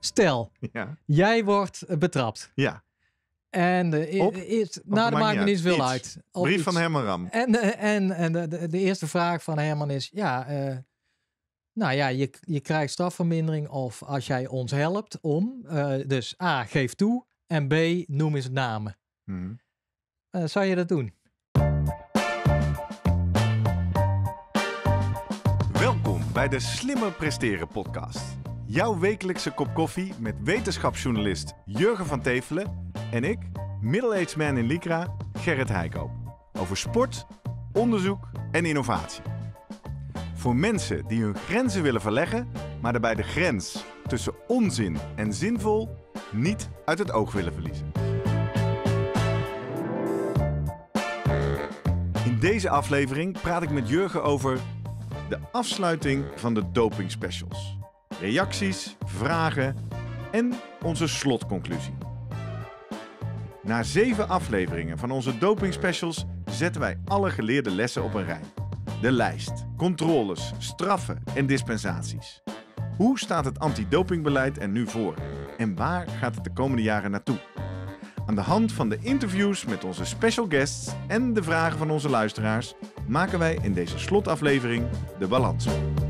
Stel, jij wordt eh, betrapt. Ja. En eh, de, nou, dat maakt me niet veel uit. Brief van Herman eh, En, en, en de, eerste vraag van Herman is: ja, nou ja, je, je krijgt strafvermindering of als jij ons helpt om. dus A, geef toe. En B, noem eens namen. Hmm. Uh, zou je dat doen? Welkom bij de Slimmer Presteren Podcast. Jouw wekelijkse kop koffie met wetenschapsjournalist Jurgen van Tevelen en ik, middle-aged man in Lycra, Gerrit Heikoop. Over sport, onderzoek en innovatie. Voor mensen die hun grenzen willen verleggen, maar daarbij de grens tussen onzin en zinvol niet uit het oog willen verliezen. In deze aflevering praat ik met Jurgen over de afsluiting van de doping specials reacties, vragen en onze slotconclusie. Na zeven afleveringen van onze doping specials zetten wij alle geleerde lessen op een rij. De lijst, controles, straffen en dispensaties. Hoe staat het antidopingbeleid er nu voor? En waar gaat het de komende jaren naartoe? Aan de hand van de interviews met onze special guests en de vragen van onze luisteraars maken wij in deze slotaflevering de balans op.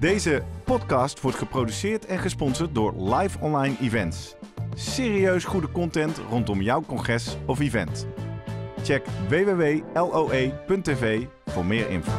Deze podcast wordt geproduceerd en gesponsord door Live Online Events. Serieus goede content rondom jouw congres of event. Check www.loe.tv voor meer info.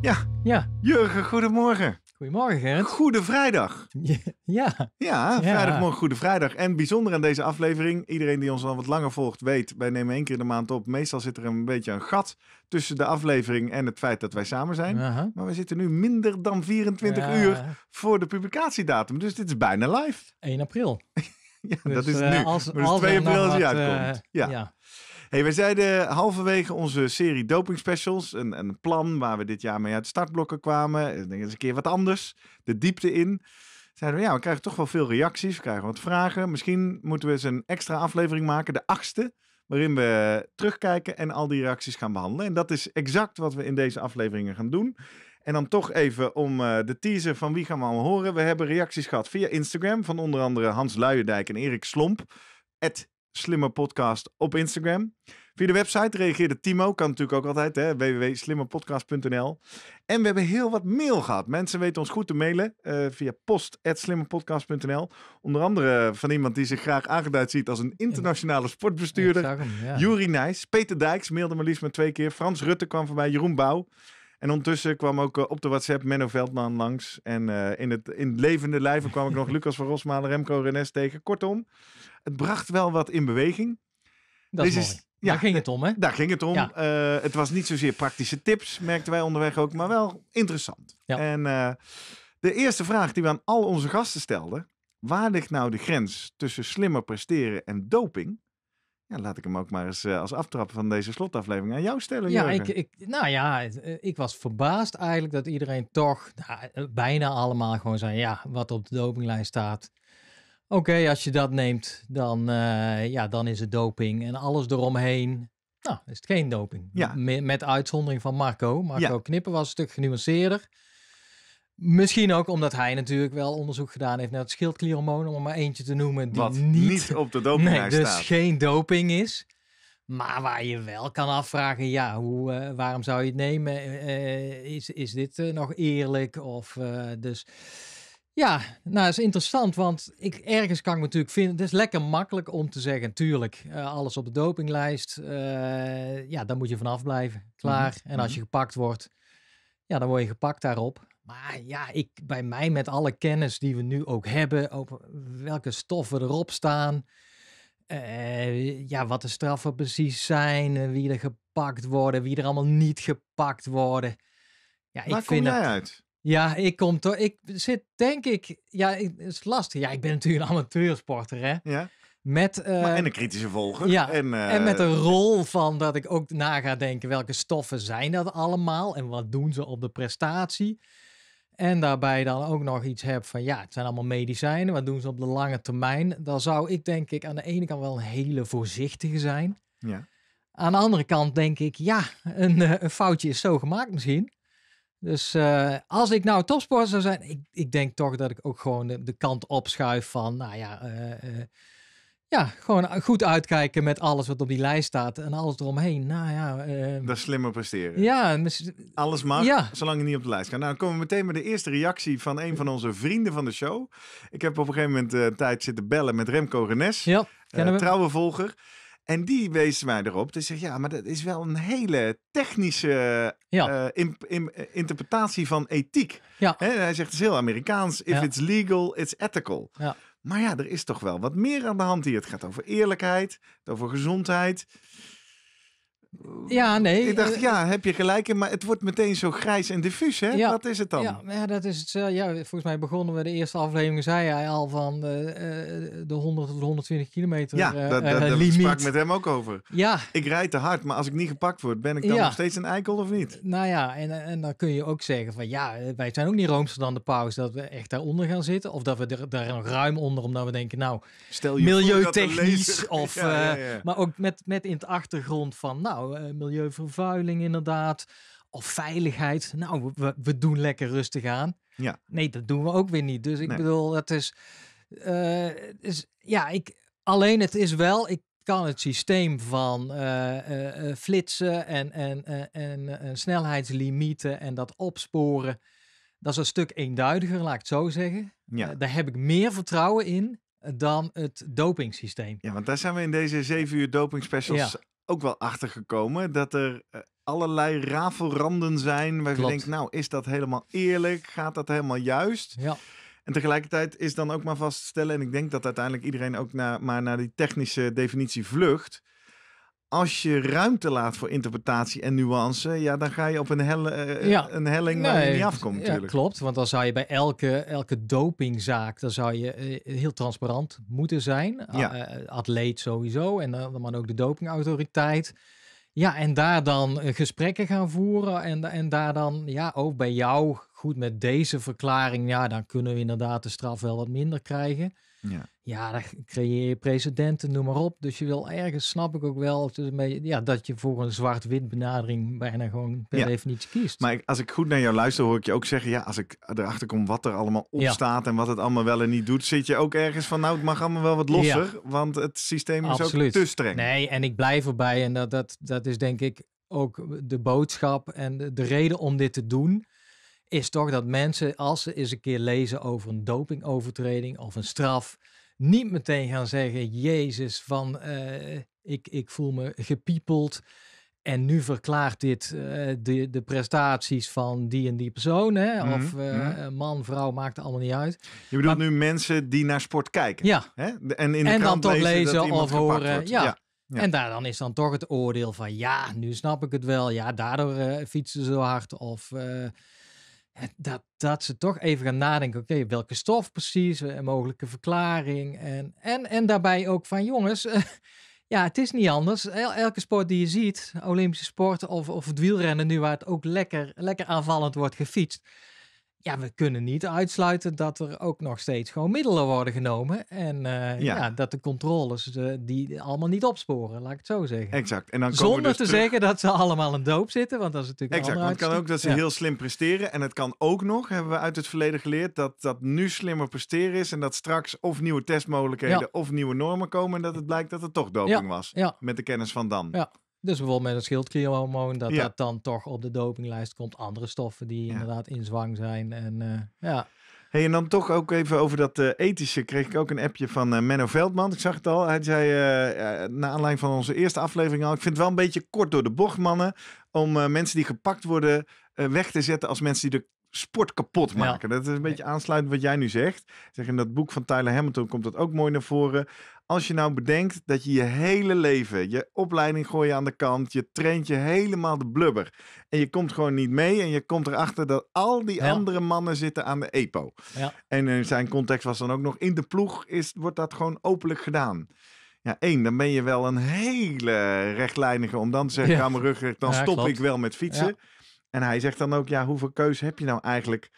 Ja, ja. Jurgen, goedemorgen. Goedemorgen, Gerrit. Goede vrijdag. Ja. Ja, ja. vrijdagmorgen Goede Vrijdag. En bijzonder aan deze aflevering, iedereen die ons al wat langer volgt weet, wij nemen één keer de maand op. Meestal zit er een beetje een gat tussen de aflevering en het feit dat wij samen zijn. Maar we zitten nu minder dan 24 uur voor de publicatiedatum. Dus dit is bijna live. 1 april. ja, dus, dat is eh, nu. Als, dus 2 april als hij uitkomt. Eh, ja. Hey, wij zeiden halverwege onze serie doping specials. Een, een plan waar we dit jaar mee uit de startblokken kwamen. Ik denk eens een keer wat anders. De diepte in. Zeiden we, ja, we krijgen toch wel veel reacties. We krijgen wat vragen. Misschien moeten we eens een extra aflevering maken. De achtste. Waarin we terugkijken en al die reacties gaan behandelen. En dat is exact wat we in deze afleveringen gaan doen. En dan toch even om eh, de teaser van wie gaan we allemaal horen. We hebben reacties gehad via Instagram van onder andere Hans Luijendijk en Erik Slomp. Slimmer Podcast op Instagram. Via de website reageerde Timo, kan natuurlijk ook altijd, hè www.slimmerpodcast.nl. En we hebben heel wat mail gehad. Mensen weten ons goed te mailen uh, via post.slimmerpodcast.nl. Onder andere van iemand die zich graag aangeduid ziet als een internationale sportbestuurder. Ja, Nijs, Peter Dijks mailde me liefst maar twee keer. Frans Rutte kwam voorbij, Jeroen Bouw. En ondertussen kwam ook eh, op de WhatsApp Menno Veldman langs. En eh, in, het, in levende lijven kwam ik nog Lucas van Rosmalen, Remco Renes tegen. Kortom, het bracht wel wat in beweging. Dat is, ja, daar ging het om, hè? Daar ging het om. Eh, het was niet zozeer praktische tips, merkten wij onderweg ook, maar wel interessant. Ja. En eh, de eerste vraag die we aan al onze gasten stelden, waar ligt nou de grens tussen slimmer presteren en doping? Ja, laat ik hem ook maar eens eh, als aftrap van deze slotaflevering aan jou stellen. Ja, ik, ik, nou ja, ik was verbaasd eigenlijk dat iedereen toch nou, bijna allemaal gewoon zei: ja, wat op de dopinglijst staat, Oké, als je dat neemt, dan, eh, ja, dan is het doping. En alles eromheen, nou, is het geen doping. Ja. Met, uitzondering van Marco. Marco ja. Knippen was een stuk genuanceerder. Misschien ook omdat hij natuurlijk wel onderzoek gedaan heeft naar het schildklierhormoon, om er maar eentje te noemen die Wat niet, op de doping nee, dus geen doping is. Maar waar je wel kan afvragen, ja, hoe, eh, waarom zou je het nemen? Eh, is, is dit nog eerlijk? Of dus ja, nou is interessant, want ik, ergens kan ik me natuurlijk vinden. Het is lekker makkelijk om te zeggen, tuurlijk, eh, alles op de dopinglijst. Eh, ja, daar moet je vanaf blijven. Klaar. Mhm, en als je mhm. gepakt wordt, ja, dan word je gepakt daarop. Maar ja, ik, bij mij met alle kennis die we nu ook hebben, over welke stoffen erop staan, eh, ja, wat de straffen precies zijn, wie er gepakt worden, wie er allemaal niet gepakt worden. Ja, Waar ik kom vind jij uit? Ja, ik kom toch. Ik zit denk ik. Ja, het is lastig. Ja, ik ben natuurlijk een amateursporter, hè? Ja. Met, maar en ehm, een kritische volger. Ja, en, eh, en, met een rol van dat ik ook na ga denken welke stoffen zijn dat allemaal en wat doen ze op de prestatie. En daarbij dan ook nog iets heb van ja, het zijn allemaal medicijnen, wat doen ze op de lange termijn. Dan zou ik denk ik aan de ene kant wel een hele voorzichtige zijn. Ja. Aan de andere kant denk ik ja, een, eh, een foutje is zo gemaakt misschien. Dus eh, als ik nou topsporter zou zijn, ik, ik denk toch dat ik ook gewoon de, kant opschuif van, nou ja, eh, eh, ja, gewoon goed uitkijken met alles wat op die lijst staat en alles eromheen. Nou ja. Ehm, dat is slimmer presteren. Ja. Alles mag, ja. zolang je niet op de lijst kan. Nou, dan komen we meteen met de eerste reactie van een van onze vrienden van de show. Ik heb op een gegeven moment tijd zitten bellen met Remco Renes. Ja, uh, trouwe volger. En die wees mij erop. Die zegt, ja, maar dat is wel een hele technische in, eh, in, eh, interpretatie van ethiek. hij zegt, het is heel Amerikaans. If it's legal, it's ethical. Maar ja, er is toch wel wat meer aan de hand hier. Het gaat over eerlijkheid, over gezondheid. Ja, nee. Ik dacht, eh, ja, heb je gelijk in, maar het wordt meteen zo grijs en diffuus, hè? Ja, dat is het dan. Ja, dat is het. Eh, ja, volgens mij begonnen we de eerste aflevering, zei hij al, van eh, de 100 tot 120 kilometer Ja, dat, uh, sprak met hem ook over. Ja. Ik rijd te hard, maar als ik niet gepakt word, ben ik dan nog steeds een eikel of niet? Nou ja, en, en dan kun je ook zeggen van, ja, wij zijn ook niet roomser dan de paus, dat we echt daaronder gaan zitten. Of dat we er, daar nog ruim onder, omdat we denken, nou, Stel je milieutechnisch. Of, maar ook met, met in het achtergrond van, nou, nou, eh, milieuvervuiling inderdaad. Of veiligheid. Nou, we, we doen lekker rustig aan. Ja. Nee, dat doen we ook weer niet. Dus ik bedoel, dat is, uh, is. Ja, ik. Alleen het is wel. Ik kan het systeem van eh, flitsen en, en, en snelheidslimieten en dat opsporen. Dat is een stuk eenduidiger, laat ik het zo zeggen. Ja. daar heb ik meer vertrouwen in dan het dopingsysteem. Ja, want daar zijn we in deze zeven uur doping specials ook wel achtergekomen dat er eh, allerlei rafelranden zijn. Waar je denkt, nou is dat helemaal eerlijk? Gaat dat helemaal juist? Ja. En tegelijkertijd is dan ook maar vaststellen, en ik denk dat uiteindelijk iedereen ook naar, maar naar die technische definitie vlucht als je ruimte laat voor interpretatie en nuance, ja, dan ga je op een, eh, helling waar je niet afkomt. Ja, klopt, want dan zou je bij elke, elke dopingzaak, dan zou je eh, heel transparant moeten zijn. Eh, atleet sowieso, en dan ook de dopingautoriteit. Ja, en daar dan gesprekken gaan voeren en, en daar dan, ja, ook bij jou, goed met deze verklaring, ja, dan kunnen we inderdaad de straf wel wat minder krijgen. Ja, ja dan creëer je precedenten, noem maar op. Dus je wil ergens, snap ik ook wel, ja, dat je voor een zwart-wit benadering bijna gewoon per definitie kiest. Maar als ik goed naar jou luister, hoor ik je ook zeggen, ja, als ik erachter kom wat er allemaal op staat en wat het allemaal wel en niet doet, zit je ook ergens van, nou, het mag allemaal wel wat losser, want het systeem is ook te streng. Nee, en ik blijf erbij en dat, dat, dat is denk ik ook de boodschap en de reden om dit te doen is toch dat mensen, als ze eens een keer lezen over een dopingovertreding of een straf, niet meteen gaan zeggen: Jezus, van eh, ik, ik voel me gepiepeld. En nu verklaart dit eh, de, de prestaties van die en die persoon. Hè? Mhm, of mhm. Eh, man, vrouw, maakt het allemaal niet uit. Je bedoelt nu mensen die naar sport kijken. Ja. Hè? En, in de en dan toch lezen, lezen of horen. Ja. ja. En daar dan is dan toch het oordeel van ja, nu snap ik het wel. Ja, daardoor fietsen ze zo hard. Of dat, dat ze toch even gaan nadenken, oké, welke stof precies, een eh, mogelijke verklaring. En, en, en daarbij ook van, jongens, eh, ja, het is niet anders. elke sport die je ziet, Olympische sport of, of het wielrennen nu, waar het ook lekker, lekker aanvallend wordt gefietst ja, we kunnen niet uitsluiten dat er ook nog steeds gewoon middelen worden genomen. En eh, ja. dat de controles eh, die allemaal niet opsporen, laat ik het zo zeggen. Exact. En dan Zonder dus te zeggen dat ze allemaal een doop zitten, want dat is natuurlijk exact, Het kan ook dat ze heel slim presteren. En het kan ook nog, hebben we uit het verleden geleerd, dat dat nu slimmer presteren is. En dat straks of nieuwe testmogelijkheden of nieuwe normen komen. En dat het blijkt dat het toch doping was. Met de kennis van dan. Ja. Dus bijvoorbeeld met een schildklierhormoon, dat dat dan toch op de dopinglijst komt. Andere stoffen die inderdaad in zwang zijn. En eh, ja. Hey, en dan toch ook even over dat eh, ethische. Kreeg ik ook een appje van uh, Menno Veldman. Ik zag het al. Hij zei uh, na aanleiding van onze eerste aflevering al. Ik vind het wel een beetje kort door de bocht, mannen. Om mensen die gepakt worden weg te zetten als mensen die de sport kapot maken. Dat is een beetje aansluitend wat jij nu zegt. Zeg, in dat boek van Tyler Hamilton komt dat ook mooi naar voren als je nou bedenkt dat je je hele leven, je opleiding gooi je aan de kant, je traint je helemaal de blubber. En je komt gewoon niet mee en je komt erachter dat al die andere mannen zitten aan de EPO. Ja. En in zijn context was dan ook nog in de ploeg, is, wordt dat gewoon openlijk gedaan. Ja, één, dan ben je wel een hele rechtlijnige om dan te zeggen, ja. mijn rug dan stop ik wel met fietsen. En hij zegt dan ook, ja, hoeveel keus heb je nou eigenlijk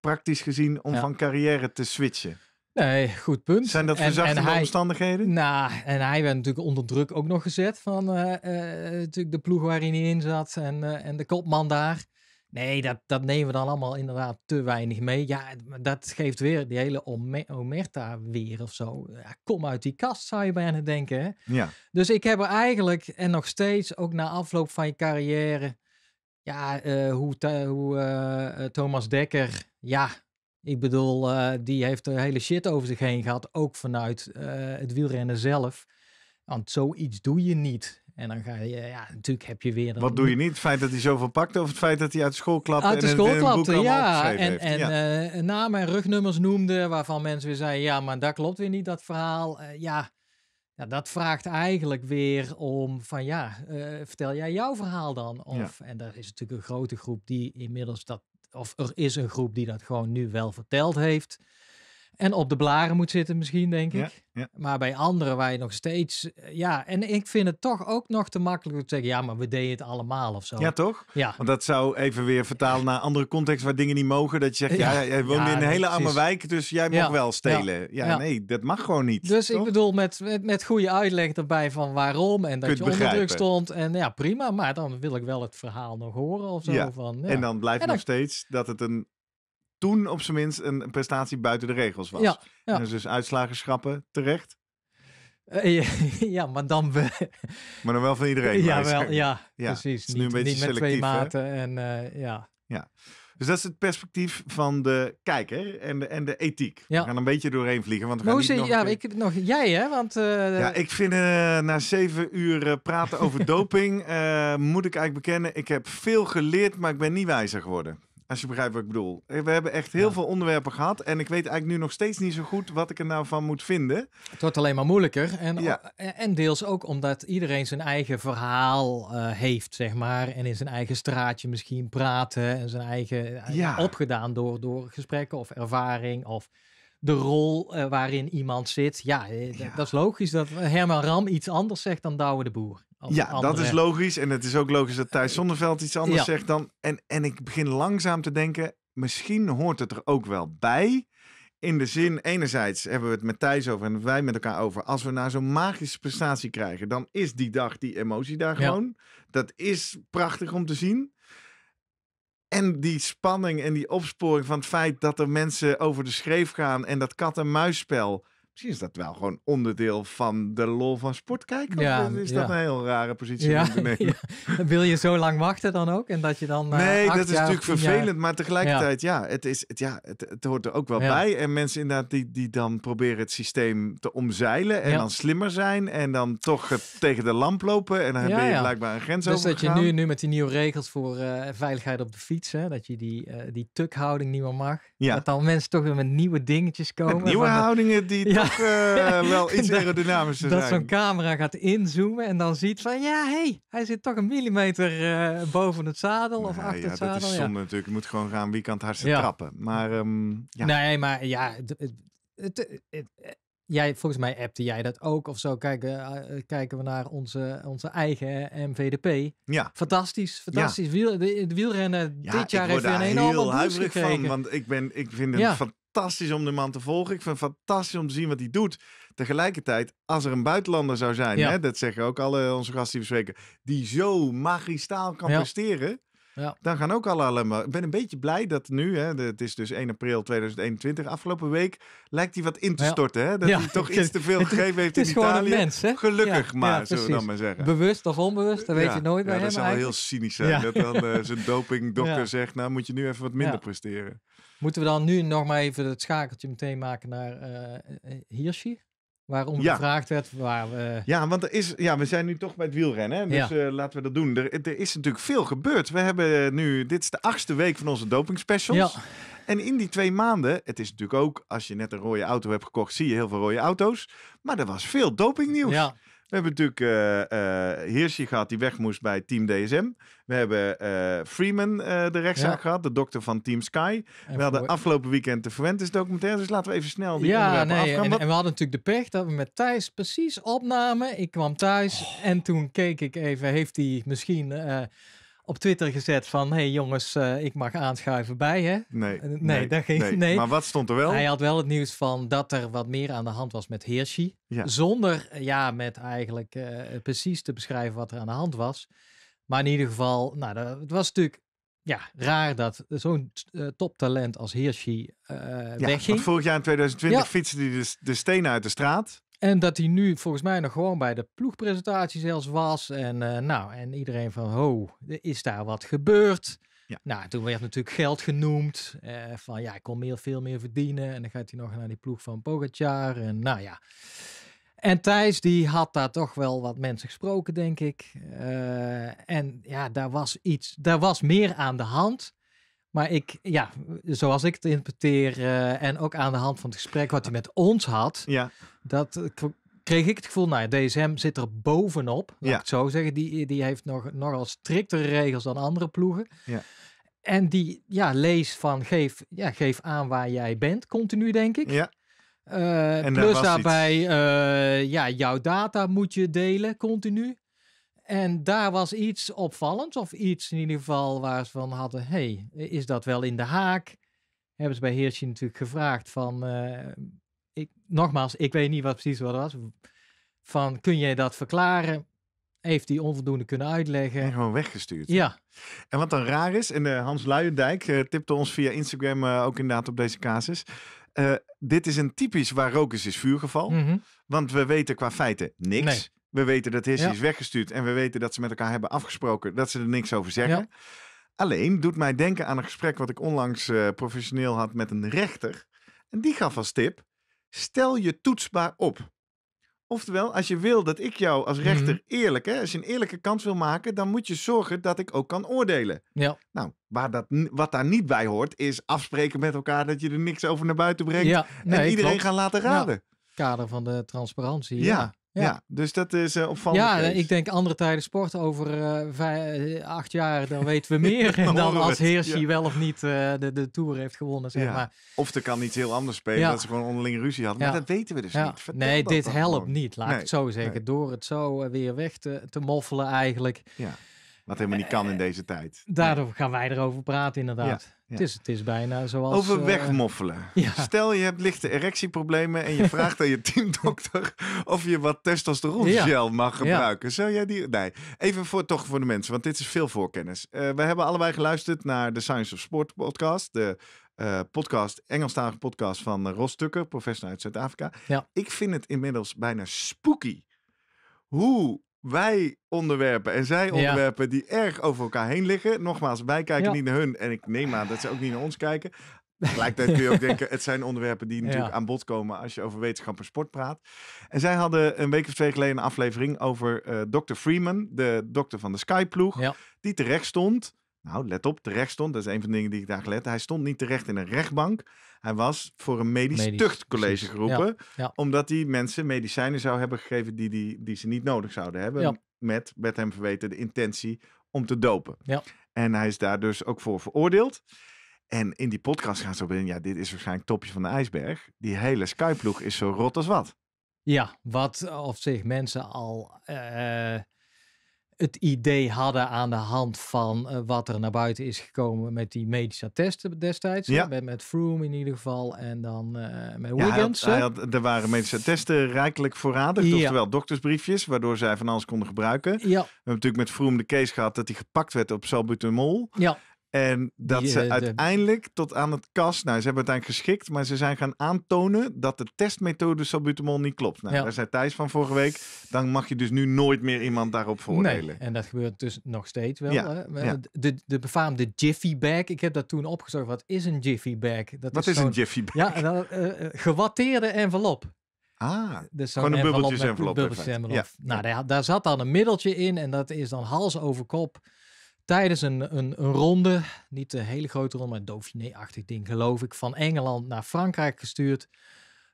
praktisch gezien om van carrière te switchen? Nee, goed punt. Zijn dat verzachte omstandigheden? Nou, en hij werd natuurlijk onder druk ook nog gezet van eh, eh, natuurlijk de ploeg waarin hij in zat en, eh, en de kopman daar. Nee, dat, dat nemen we dan allemaal inderdaad te weinig mee. Ja, dat geeft weer die hele Omerta weer of zo. Ja, kom uit die kast, zou je bijna denken. Hè? Ja. Dus ik heb er eigenlijk, en nog steeds, ook na afloop van je carrière... Ja, hoe, hoe Thomas Dekker... Ja, ik bedoel, eh, die heeft er hele shit over zich heen gehad, ook vanuit eh, het wielrennen zelf. Want zoiets doe je niet. En dan ga je, ja, natuurlijk heb je weer... Wat doe je niet? Het feit dat hij zoveel pakte of het feit dat hij uit de school klapte? Uit de school en ja. Eh, en, en ja. namen en rugnummers noemde, waarvan mensen weer zeiden, ja, maar dat klopt weer niet, dat verhaal. ja, ja, dat vraagt eigenlijk weer om van ja, vertel jij jouw verhaal dan? Of, En daar is natuurlijk een grote groep die inmiddels dat of er is een groep die dat gewoon nu wel verteld heeft. En op de blaren moet zitten misschien, denk ik. Maar bij anderen waar je nog steeds... Eh, ja, en ik vind het toch ook nog te makkelijk om te zeggen... ja, maar we deden het allemaal of zo. Ja, toch? Ja. Want dat zou even weer vertalen naar andere context waar dingen niet mogen. Dat je zegt, ja, jij woont in een hele arme wijk, dus jij mag wel stelen. Ja, nee, dat mag gewoon niet. Dus ik bedoel, met, met, goede uitleg erbij van waarom en dat je onder druk stond. En ja, prima, maar dan wil ik wel het verhaal nog horen of zo. Van, En dan blijft nog steeds dat het een toen op zijn minst een prestatie buiten de regels was. Ja, En dus, dus uitslagen terecht. Eh, ja, maar dan... Maar dan wel van iedereen. Ja, wel, ja, precies. Niet, nu een beetje niet met twee maten en eh, ja. ja. Dus dat is het perspectief van de kijker en de, en de ethiek. We gaan een beetje doorheen vliegen. Want we gaan niet nog ja, nog jij hè? Want, eh, ja, ik vind na zeven uur praten over doping, moet ik eigenlijk bekennen, ik heb veel geleerd, maar ik ben niet wijzer geworden. Als je begrijpt wat ik bedoel. Eh, we hebben echt heel veel onderwerpen gehad. En ik weet eigenlijk nu nog steeds niet zo goed wat ik er nou van moet vinden. Het wordt alleen maar moeilijker. En, en deels ook omdat iedereen zijn eigen verhaal eh, heeft, zeg maar. En in zijn eigen straatje misschien praten. En zijn eigen eh, ja. opgedaan door, door gesprekken of ervaring of de rol eh, waarin iemand zit. Eh, ja, dat is logisch dat Herman Ram iets anders zegt dan Douwe de Boer. Ja, dat is logisch. En het is ook logisch dat Thijs eh, Zonneveld iets anders zegt dan. En, en ik begin langzaam te denken, misschien hoort het er ook wel bij. In de zin, enerzijds hebben we het met Thijs over en wij met elkaar over. Als we nou zo'n magische prestatie krijgen, dan is die dag die emotie daar gewoon. Dat is prachtig om te zien. En die spanning en die opsporing van het feit dat er mensen over de schreef gaan en dat kat-en-muisspel is dat wel gewoon onderdeel van de lol van sport kijken. Ja, is dat een heel rare positie om te Wil je zo lang wachten dan ook? En dat je dan. Eh, nee, dat is natuurlijk vervelend. Maar tegelijkertijd, ja, het, is, het, ja het, het hoort er ook wel bij. En mensen inderdaad die, die dan proberen het systeem te omzeilen. En dan slimmer zijn. En dan toch tegen de lamp lopen. En dan ben je blijkbaar een grens dus over. Dus dat je nu, nu met die nieuwe regels voor eh, veiligheid op de fiets. Hè, dat je die, uh, die tukhouding niet meer mag. Dat dan mensen toch weer met nieuwe dingetjes komen. nieuwe houdingen die eh, wel iets aerodynamischer dat, Dat zo'n camera gaat inzoomen en dan ziet van... Ja, hey, hij zit toch een millimeter eh, boven het zadel of achter ja, het zadel. dat is zonde natuurlijk. Je moet gewoon gaan wie kan het hardste trappen. Maar ehm, ja. Nee, maar ja... het, eh, Jij, volgens mij appte jij dat ook of zo. Kijken, kijken we naar onze, onze eigen MVDP. Ja. Fantastisch, fantastisch. Wiel, de, wielrennen dit jaar heeft weer een enorme boost gekregen. Van, want ik, ben, ik vind het ja fantastisch om de man te volgen. Ik vind het fantastisch om te zien wat hij doet. Tegelijkertijd, als er een buitenlander zou zijn, hè, dat zeggen ook alle onze gasten die spreken, die zo magistraal kan presteren. Ja. Daar gaan ook alle Ik ben een beetje blij dat nu, hè, het is dus 1 april 2021, afgelopen week lijkt hij wat in te storten. Hè? Dat hij toch iets te veel gegeven heeft in Italië. Mens, Gelukkig maar, zullen we dan maar zeggen. Bewust of onbewust, daar weet je nooit bij Dat zou heel cynisch zijn, dat dan eh, zijn dopingdokter zegt, nou moet je nu even wat minder presteren. Moeten we dan nu nog maar even het schakeltje meteen maken naar uh, Hirschi? waarom gevraagd werd. Waar Ja, want er is, ja, we zijn nu toch bij het wielrennen. Dus eh, laten we dat doen. Er, er, is natuurlijk veel gebeurd. We hebben nu, dit is de achtste week van onze doping specials. Ja. En in die twee maanden, het is natuurlijk ook, als je net een rode auto hebt gekocht, zie je heel veel rode auto's. Maar er was veel dopingnieuws. Ja. We hebben natuurlijk uh, gehad die weg moest bij Team DSM. We hebben eh, Freeman de rechtszaak gehad, de dokter van Team Sky. we hadden afgelopen weekend de Fuentes documentaire. Dus laten we even snel die ja, nee, En, we hadden natuurlijk de pech dat we met Thijs precies opnamen. Ik kwam thuis oh. en toen keek ik even, heeft hij misschien op Twitter gezet van... hey jongens, eh, ik mag aanschuiven bij, je Nee. Eh, nee, nee dat ging nee. Maar wat stond er wel? Hij had wel het nieuws van dat er wat meer aan de hand was met Hershey. Ja. Zonder, eh, ja, met eigenlijk precies te beschrijven wat er aan de hand was. Maar in ieder geval, nou, dat, het was natuurlijk ja, raar dat zo'n uh, toptalent als Hershey uh, ja, wegging. vorig jaar in 2020 ja. fietste hij de, de stenen uit de straat. En dat hij nu volgens mij nog gewoon bij de ploegpresentatie zelfs was. En, eh, nou, en iedereen van, ho, is daar wat gebeurd? Ja. Nou, toen werd natuurlijk geld genoemd. Eh, van, ja, ik kon meer, veel meer verdienen. En dan gaat hij nog naar die ploeg van Pogacar. En nou ja. En Thijs, die had daar toch wel wat mensen gesproken, denk ik. Eh, en ja, daar was iets, daar was meer aan de hand. Maar ik, ja, zoals ik het interpreteer eh, en ook aan de hand van het gesprek wat hij met ons had, ja. dat kreeg ik het gevoel, nou, DSM zit er bovenop, laat ja. ik het zo zeggen. Die, die heeft nog, nogal striktere regels dan andere ploegen. Ja. En die, ja, lees van geef, ja, geef aan waar jij bent, continu denk ik. Ja. Eh, en plus daarbij, eh, ja, jouw data moet je delen, continu. En daar was iets opvallends, of iets in ieder geval waar ze van hadden: hey, is dat wel in de haak? Hebben ze bij Heersje natuurlijk gevraagd van. Eh, ik, nogmaals, ik weet niet wat precies wat was. Van kun jij dat verklaren? Heeft hij onvoldoende kunnen uitleggen. En gewoon weggestuurd. Ja. En wat dan raar is, en eh, Hans Luijendijk eh, tipte ons via Instagram ook inderdaad op deze casus. dit is een typisch waar is, is vuurgeval. Mhm. Want we weten qua feiten niks. Nee. We weten dat hij is weggestuurd en we weten dat ze met elkaar hebben afgesproken dat ze er niks over zeggen. Alleen doet mij denken aan een gesprek wat ik onlangs eh, professioneel had met een rechter. En die gaf als tip: stel je toetsbaar op. Oftewel, als je wil dat ik jou als mhm. rechter eerlijk, hè, als je een eerlijke kans wil maken, dan moet je zorgen dat ik ook kan oordelen. Ja. Nou, waar dat, wat daar niet bij hoort, is afspreken met elkaar dat je er niks over naar buiten brengt. en iedereen klopt. gaan laten nou, raden. Het kader van de transparantie. ja. Ja. dus dat is eh, opvallend. Ja, ik denk andere tijden sport over eh, eh, acht jaar, dan weten we meer dan, dan als Heersie wel of niet de, de Tour heeft gewonnen. Zeg ja. Of er kan iets heel anders spelen, dat ze gewoon onderling ruzie hadden. Maar dat weten we dus niet. nee, dit helpt niet, laat ik het zo zeggen. Door het zo weer weg te, te moffelen eigenlijk. Ja. Wat helemaal niet kan in deze tijd. Daardoor gaan wij erover praten inderdaad. Het, is, het is bijna zoals... Over eh, wegmoffelen. Stel je hebt lichte erectieproblemen en je vraagt aan je teamdokter of je wat testosterongel mag gebruiken. Zou jij die... Nee, even voor, toch voor de mensen, want dit is veel voorkennis. Eh, we hebben allebei geluisterd naar de Science of Sport podcast, de uh, podcast, Engelstalige podcast van Ros Tucker, professor uit Zuid-Afrika. Ja. Ik vind het inmiddels bijna spooky hoe wij onderwerpen en zij onderwerpen die erg over elkaar heen liggen. Nogmaals, wij kijken niet naar hun en ik neem aan dat ze ook niet naar ons kijken. Tegelijkertijd kun je ook denken, het zijn onderwerpen die natuurlijk aan bod komen als je over wetenschap en sport praat. En zij hadden een week of twee geleden een aflevering over eh, Dr. Freeman, de dokter van de Skyploeg, die terecht stond nou, let op, terecht stond. Dat is een van de dingen die ik daar gelet. Hij stond niet terecht in een rechtbank. Hij was voor een medisch, tuchtcollege geroepen. Omdat hij mensen medicijnen zou hebben gegeven die, die, die ze niet nodig zouden hebben. met Met, hem verweten, de intentie om te dopen. En hij is daar dus ook voor veroordeeld. En in die podcast gaan ze op in, ja, dit is waarschijnlijk topje van de ijsberg. Die hele Skyploeg is zo rot als wat. Ja, wat of zich mensen al... Eh, het idee hadden aan de hand van eh, wat er naar buiten is gekomen met die medische testen destijds. Ja. Met, met in ieder geval en dan eh, met Wiggins. Ja, hij had, er waren medische testen rijkelijk voorradig, oftewel doktersbriefjes, waardoor zij van alles konden gebruiken. Ja. We hebben natuurlijk met Froome de case gehad dat hij gepakt werd op salbutamol. Ja. En dat ze eh, uiteindelijk tot aan het kast, nou ze hebben het uiteindelijk geschikt, maar ze zijn gaan aantonen dat de testmethode salbutamol niet klopt. Nou, daar zei Thijs van vorige week, dan mag je dus nu nooit meer iemand daarop voordelen. Nee, en dat gebeurt dus nog steeds wel. Ja, De, de befaamde Jiffy bag, ik heb dat toen opgezocht, wat is een Jiffy bag? Dat wat is, een Jiffy bag? Ja, eh, eh, gewatteerde envelop. Ah, dus gewoon een bubbeltjes envelop. Ja. Nou, daar, daar, zat dan een middeltje in en dat is dan hals over kop tijdens een, een, een, ronde, niet de hele grote ronde, maar Dauphiné-achtig ding geloof ik, van Engeland naar Frankrijk gestuurd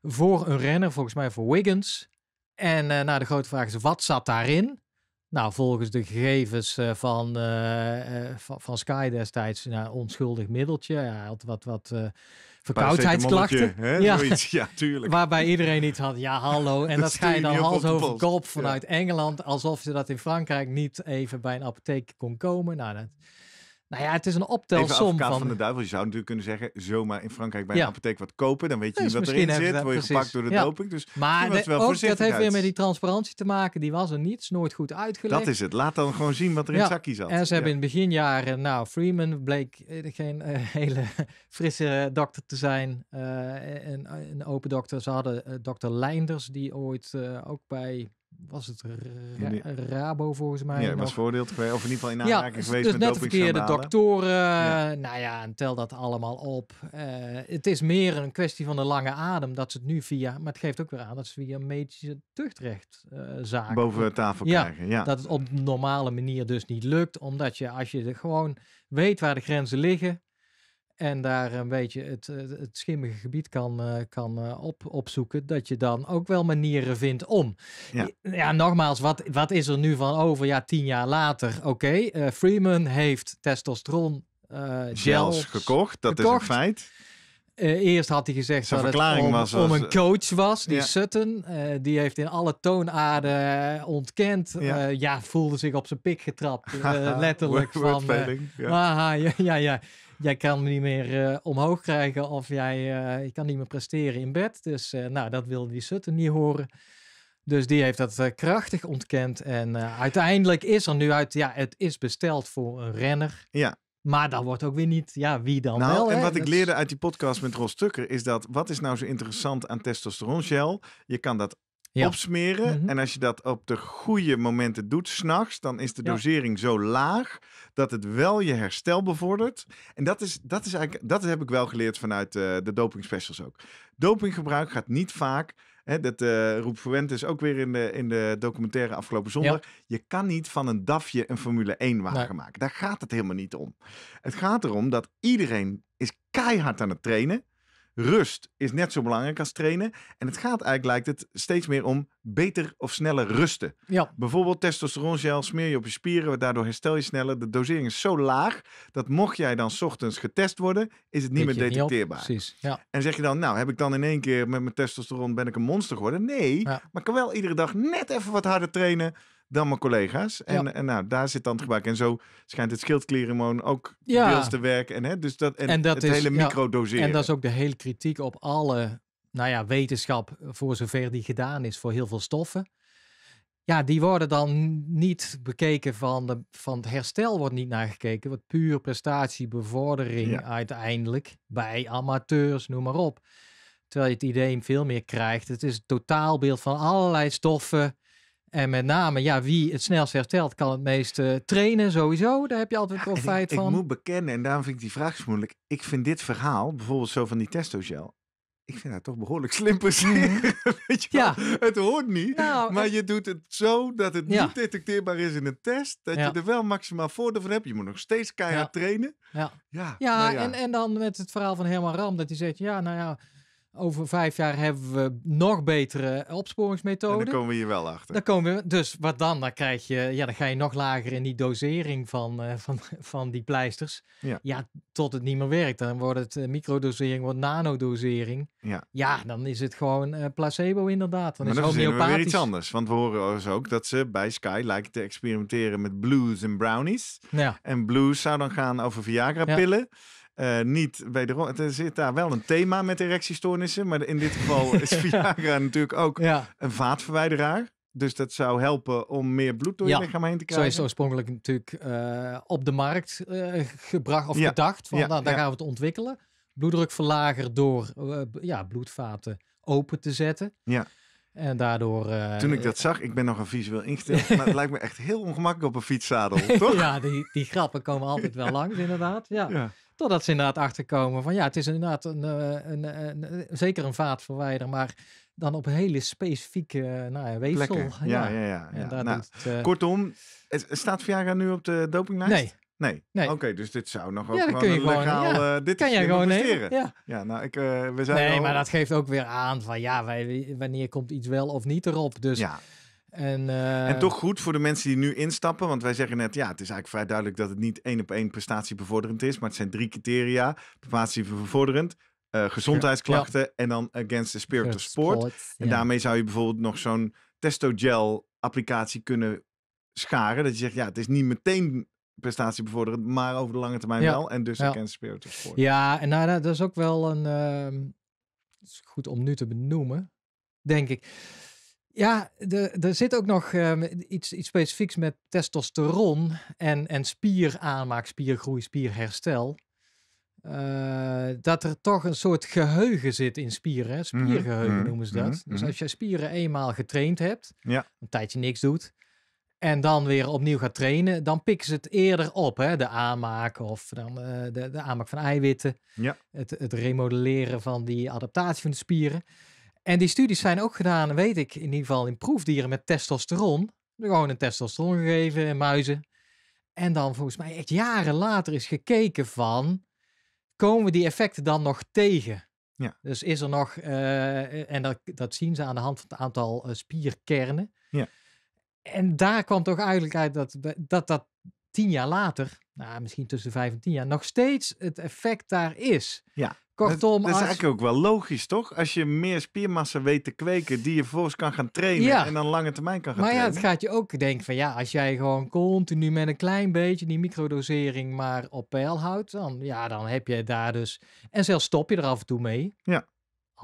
voor een renner, volgens mij voor Wiggins. En uh, nou, de grote vraag is, wat zat daarin? Nou, volgens de gegevens eh, eh, van, van, Sky destijds, onschuldig middeltje. Hij had wat, wat verkoudheidsklachten. Ja. ja, tuurlijk. Waarbij iedereen iets had, ja hallo. En dat, dat ga je dan hals over kop vanuit Engeland, alsof ze dat in Frankrijk niet even bij een apotheek kon komen. Nou, dat, nou ja, het is een optelsom het van... van de duivel. Je zou natuurlijk kunnen zeggen, zomaar in Frankrijk bij een apotheek wat kopen. Dan weet je niet wat erin zit. word je gepakt door de doping. Dus maar de, ook, dat heeft weer met die transparantie te maken. Die was er niet. Is nooit goed uitgelegd. Dat is het. Laat dan gewoon zien wat er in het zat. En ze hebben in het beginjaren... Nou, Freeman bleek eh, geen eh, hele frisse dokter te zijn. een, eh, een, open dokter. Ze hadden dokter Leinders, die ooit ook bij was het Rabo volgens mij. Ja, was voordeeld of in ieder geval in aanraking ja, dus geweest dus net verkeerde doktoren. Ja. Nou ja, en tel dat allemaal op. Eh, het is meer een kwestie van de lange adem dat ze het nu via, maar het geeft ook weer aan dat ze via medische tuchtrecht uh, zaken boven tafel krijgen. Ja. Dat het op normale manier dus niet lukt, omdat je als je er gewoon weet waar de grenzen liggen, en daar een beetje het, eh, het schimmige gebied kan, eh, kan eh, op, opzoeken, dat je dan ook wel manieren vindt om. Ja, nogmaals, wat, wat is er nu van over? Ja, tien jaar later, oké. Freeman heeft testosteron uh, gels, gekocht, dat is een feit. eerst had hij gezegd dat het om, een coach was, die Sutton. die heeft in alle toonaarden ontkend. Ja, ja voelde zich op zijn pik getrapt, letterlijk. van, ja. Aha, ja, ja, ja jij kan me niet meer eh, omhoog krijgen of jij je eh, kan niet meer presteren in bed. Dus eh, nou, dat wilde die Sutton niet horen. Dus die heeft dat krachtig ontkend. En uiteindelijk is er nu uit, ja, het is besteld voor een renner. Ja. Maar dan wordt ook weer niet, ja, wie dan nou, wel. En wat ik leerde uit die podcast met Ross Tukker is dat, wat is nou zo interessant aan testosterongel? Je kan dat opsmeren. Mhm. En als je dat op de goede momenten doet, s'nachts, dan is de dosering zo laag dat het wel je herstel bevordert. En dat, is, dat, is eigenlijk, dat heb ik wel geleerd vanuit eh, de doping specials ook. Dopinggebruik gaat niet vaak. Hè, dat uh, eh, roept is ook weer in de, in de documentaire afgelopen zondag. Je kan niet van een DAFje een Formule 1 wagen maken. Daar gaat het helemaal niet om. Het gaat erom dat iedereen is keihard aan het trainen. Rust is net zo belangrijk als trainen. En het gaat eigenlijk, lijkt het, steeds meer om beter of sneller rusten. Ja. Bijvoorbeeld testosterongel smeer je op je spieren, daardoor herstel je sneller. De dosering is zo laag dat mocht jij dan ochtends getest worden, is het niet meer detecteerbaar. Precies, ja. En zeg je dan, nou heb ik dan in één keer met mijn testosteron ben ik een monster geworden? Nee, maar ik kan wel iedere dag net even wat harder trainen dan mijn collega's. En, en nou, daar zit dan het gebruik. En zo schijnt het schildklierhormoon ook ja. deels te werken. En, hè, dus dat, en, en dat het is, hele microdoseren. en dat is ook de hele kritiek op alle nou ja, wetenschap, voor zover die gedaan is, voor heel veel stoffen. Ja, die worden dan niet bekeken van, de, van het herstel, wordt niet naar gekeken. Wat puur prestatiebevordering uiteindelijk bij amateurs, noem maar op. Terwijl je het idee veel meer krijgt. Het is het totaalbeeld van allerlei stoffen en met name, ja, wie het snelst herstelt, kan het meest eh, trainen sowieso. Daar heb je altijd profijt feit van. Ik moet bekennen, en daarom vind ik die vraag zo moeilijk. Ik vind dit verhaal, bijvoorbeeld zo van die testogel, ik vind dat toch behoorlijk slim mm. Weet ja. Het hoort niet, nou, maar je doet het zo dat het niet detecteerbaar is in een test. Dat je er wel maximaal voordeel van hebt. Je moet nog steeds keihard trainen. Ja, nou ja, en, en dan met het verhaal van Herman Ram, dat hij zegt, ja, nou ja, over vijf jaar hebben we nog betere opsporingsmethoden. En dan komen we hier wel achter. Dan komen we, dus wat dan? Dan, krijg je, ja, dan ga je nog lager in die dosering van, eh, van, van die pleisters. Ja. tot het niet meer werkt. Dan wordt het eh, microdosering, wordt nanodosering. Ja. ja, dan is het gewoon eh, placebo inderdaad. Dan maar is dan homeopathisch. We weer iets anders. Want we horen dus ook dat ze bij Sky lijken te experimenteren met blues en brownies. Ja. En blues zou dan gaan over Viagra-pillen. Eh, niet wederom. Er zit daar wel een thema met erectiestoornissen. Maar in dit geval is Viagra natuurlijk ook een vaatverwijderaar. Dus dat zou helpen om meer bloed door je lichaam heen te krijgen. Zo is het oorspronkelijk natuurlijk eh, op de markt eh, gebracht of ja. gedacht. Van, nou, daar gaan we het ontwikkelen. Bloeddrukverlager door ja, bloedvaten open te zetten. Ja. En daardoor. Toen ik dat zag, ik ben nogal visueel ingesteld. maar het lijkt me echt heel ongemakkelijk op een fietszadel. Toch? ja, die, die grappen komen altijd wel langs, inderdaad. Ja. ja. Totdat ze inderdaad achterkomen van ja, het is inderdaad een, eh, een, eh, een, eh, zeker een vaatverwijder, maar dan op hele specifieke nou ja, weefsel. Ja, ja, En nou, het, Kortom, staat Viagra nu op de dopinglijst? Nee. Nee. Oké, dus dit zou nog ook een legaal... ja. dit kan jij gewoon investeren. ja. ja, nou, ik, we zijn Nee, maar dat geeft ook weer aan van ja, wij, wanneer komt iets wel of niet erop. Dus ja. En, eh, en, toch goed voor de mensen die nu instappen. Want wij zeggen net, ja, het is eigenlijk vrij duidelijk dat het niet één op één prestatiebevorderend is. Maar het zijn drie criteria. Prestatiebevorderend, uh, gezondheidsklachten en dan against the spirit of sport. en daarmee zou je bijvoorbeeld nog zo'n gel applicatie kunnen scharen. Dat je zegt, ja, het is niet meteen prestatiebevorderend, maar over de lange termijn wel. En dus against the spirit of sport. Ja, en nou, dat is ook wel een... Ehm, is goed om nu te benoemen, denk ik ja, er zit ook nog ehm, iets, iets specifieks met testosteron en, en spieraanmaak, spiergroei, spierherstel. Eh, dat er toch een soort geheugen zit in spieren. Mhm, Spiergeheugen mhm, noemen ze dat. Mhm, dus als je spieren eenmaal getraind hebt, een tijdje niks doet, en dan weer opnieuw gaat trainen, dan pikken ze het eerder op. Hè? De aanmaak of dan, eh, de, de, aanmaak van eiwitten, ja. het, het remodelleren van die adaptatie van de spieren. En die studies zijn ook gedaan, weet ik, in ieder geval in proefdieren met testosteron. Gewoon een testosteron gegeven in muizen. En dan volgens mij echt jaren later is gekeken van, komen we die effecten dan nog tegen? Ja. Dus is er nog, eh, en dat, dat zien ze aan de hand van het aantal eh, spierkernen. Ja. En daar kwam toch eigenlijk uit dat dat, dat tien jaar later, nou, misschien tussen de vijf en tien jaar, nog steeds het effect daar is. Ja. Kortom, dat, is als... eigenlijk ook wel logisch, toch? Als je meer spiermassa weet te kweken die je vervolgens kan gaan trainen en dan lange termijn kan gaan trainen. Maar ja, het gaat je ook denken van ja, als jij gewoon continu met een klein beetje die microdosering maar op peil houdt, dan, ja, dan heb je daar dus... En zelfs stop je er af en toe mee. Ja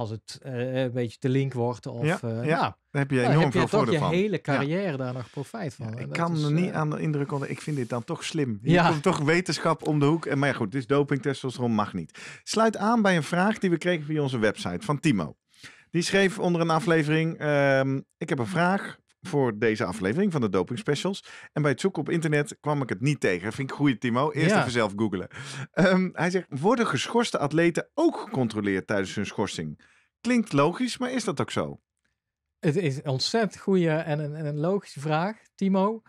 als het uh, een beetje te link wordt. Of, eh, ja, ja. Nou, dan heb je nou, enorm veel voordeel van. je hele carrière daar nog profijt van. ik kan is, er niet eh, aan de indruk onder. Ik vind dit dan toch slim. Je komt toch wetenschap om de hoek. En, maar goed, dus doping, testosteron mag niet. Sluit aan bij een vraag die we kregen via onze website van Timo. Die schreef onder een aflevering: ehm, Ik heb een vraag voor deze aflevering van de Doping Specials. En bij het zoeken op internet kwam ik het niet tegen. Vind ik goed, Timo. Eerst even zelf googelen. Ehm, hij zegt, worden geschorste atleten ook gecontroleerd tijdens hun schorsing? Klinkt logisch, maar is dat ook zo? Het is een ontzettend goede en een, en een logische vraag, Timo.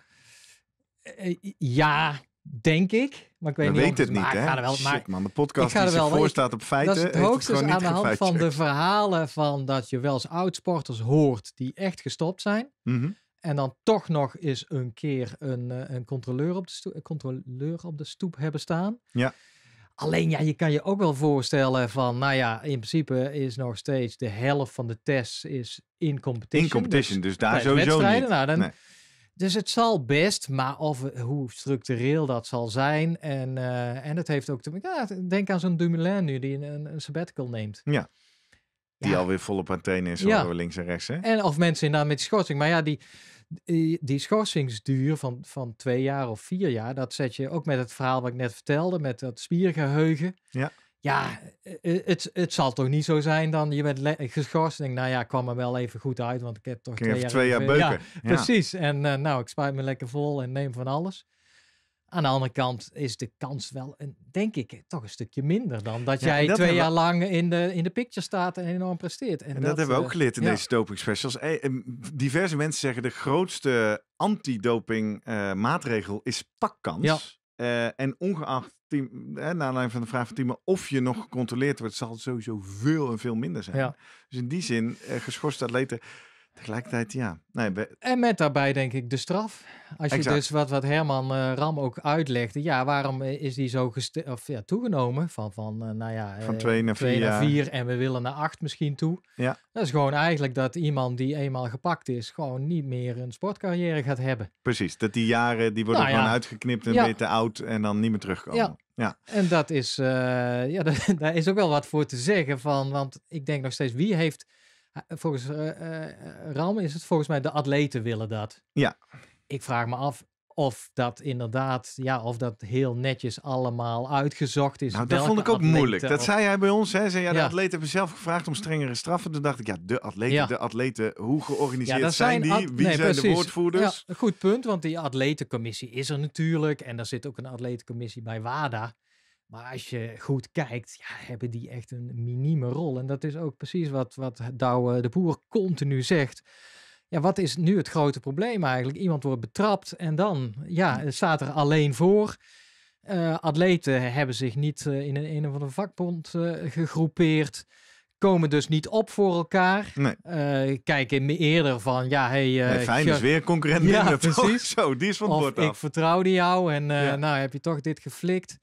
Eh, eh, ja, Denk ik, maar ik weet het niet. We of het, Wel, maar man, de podcast die wel, voor staat op feiten. Dat is het aan de hand van de verhalen van dat je wel eens oudsporters hoort die echt gestopt zijn. Mhm. En dan toch nog eens een keer een, eh, een controleur, op de stoep, controleur op de stoep hebben staan. Ja. Alleen ja, je kan je ook wel voorstellen van, nou ja, in principe is nog steeds de helft van de tests is in competition. In competition, dus, dus daar sowieso niet. Nou, dan, dus het zal best, maar of, hoe structureel dat zal zijn. En, eh, en het heeft ook te ja, Denk aan zo'n Dumoulin nu die een, sabbatical neemt. Ja. Die alweer volop aan het is, ja. links en rechts. Hè? En of mensen inderdaad met schorsing. Maar ja, die, die, die schorsingsduur van, van twee jaar of vier jaar, dat zet je ook met het verhaal wat ik net vertelde, met dat spiergeheugen. Ja ja, eh, eh, het, het zal toch niet zo zijn dan, je bent geschorst. denk, nou ja, kwam er wel even goed uit, want ik heb toch ik twee, jaar, twee jaar beuken. Ja, precies. En eh, nou, ik spuit me lekker vol en neem van alles. Aan de andere kant is de kans wel, denk ik, toch een stukje minder dan dat jij twee jaar lang in de, in de picture staat en enorm presteert. En, en dat, hebben we ook geleerd in deze doping specials. Diverse mensen zeggen de grootste antidoping uh, maatregel is pakkans. Eh, en ongeacht, team, naar aanleiding van de vraag van Timo, of je nog gecontroleerd wordt, zal het sowieso veel en veel minder zijn. Dus in die zin, uh, geschorste atleten Tegelijkertijd, ja. Nee, En met daarbij denk ik de straf. Als je dus wat, wat Herman eh, Ram ook uitlegde, ja, waarom eh, is die zo of, ja, toegenomen van, van eh, nou ja, van 2 naar vier en we willen naar acht misschien toe. Ja. Dat is gewoon eigenlijk dat iemand die eenmaal gepakt is, gewoon niet meer een sportcarrière gaat hebben. Precies, dat die jaren, die worden nou gewoon uitgeknipt en ja. beter oud en dan niet meer terugkomen. Ja. En dat is, ja, daar is ook wel wat voor te zeggen van, want ik denk nog steeds, wie heeft eh, volgens eh, eh, Ram is het volgens mij de atleten willen dat. Ja. Ik vraag me af, of dat inderdaad, ja, of dat heel netjes allemaal uitgezocht is. Nou, dat vond ik ook moeilijk. Dat zei hij bij ons. Hè, zei, ja, de atleten hebben zelf gevraagd om strengere straffen. Toen dacht ik, ja, de atleten, de atleten, hoe georganiseerd zijn, die? Wie zijn de woordvoerders? goed punt, want die atletencommissie is er natuurlijk. En daar zit ook een atletencommissie bij WADA. Maar als je goed kijkt, ja, hebben die echt een minieme rol. En dat is ook precies wat, wat Douwe de Boer continu zegt. Ja, wat is nu het grote probleem eigenlijk? Iemand wordt betrapt en dan, ja, staat er alleen voor. Eh, atleten hebben zich niet eh, in een, een of andere vakbond eh, gegroepeerd. Komen dus niet op voor elkaar. Nee. kijken eerder van, ja, hey... Nee, fijn, is weer concurrent ja, precies. Zo, die is van het bord ik vertrouwde jou en ja. nou heb je toch dit geflikt.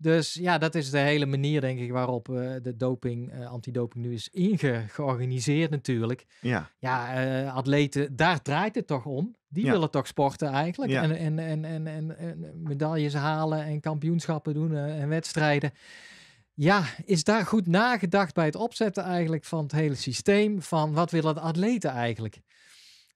Dus ja, dat is de hele manier, denk ik, waarop eh, de doping, uh, antidoping nu is ingeorganiseerd natuurlijk. Ja, ja eh, atleten, daar draait het toch om. Die willen toch sporten eigenlijk. Ja. En, en, en, en, en, en, medailles halen en kampioenschappen doen en wedstrijden. Ja, is daar goed nagedacht bij het opzetten eigenlijk van het hele systeem? Van wat willen de atleten eigenlijk?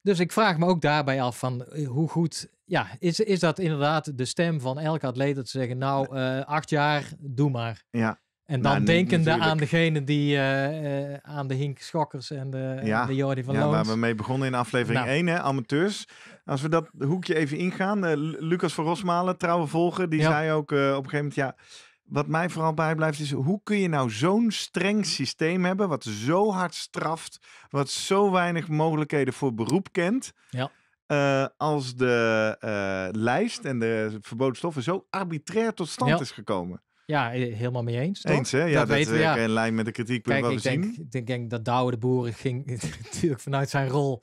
Dus ik vraag me ook daarbij af van hoe goed ja, is, is dat inderdaad de stem van elke atleet dat ze zeggen, nou, eh, acht jaar, doe maar. Ja. En nou, dan denkende aan degene die eh, eh, aan de Hink Schokkers en de, ja. de Jordi van ja, Waar we mee begonnen in aflevering 1, nou. hè, amateurs. Als we dat hoekje even ingaan. Lucas van Rosmalen, trouwe volger, die zei ook op een gegeven moment: ja, wat mij vooral bijblijft is hoe kun je nou zo'n streng systeem hebben, wat zo hard straft, wat zo weinig mogelijkheden voor beroep kent. Ja eh, als de eh, lijst en de verboden stoffen zo arbitrair tot stand is gekomen. Ja, helemaal mee eens. Toch? Eens, hè? Ja, dat, dat weten, is eh, in lijn met de kritiek. Kijk, ik denk, zien. denk, denk dat Douwe de Boer ging natuurlijk vanuit zijn rol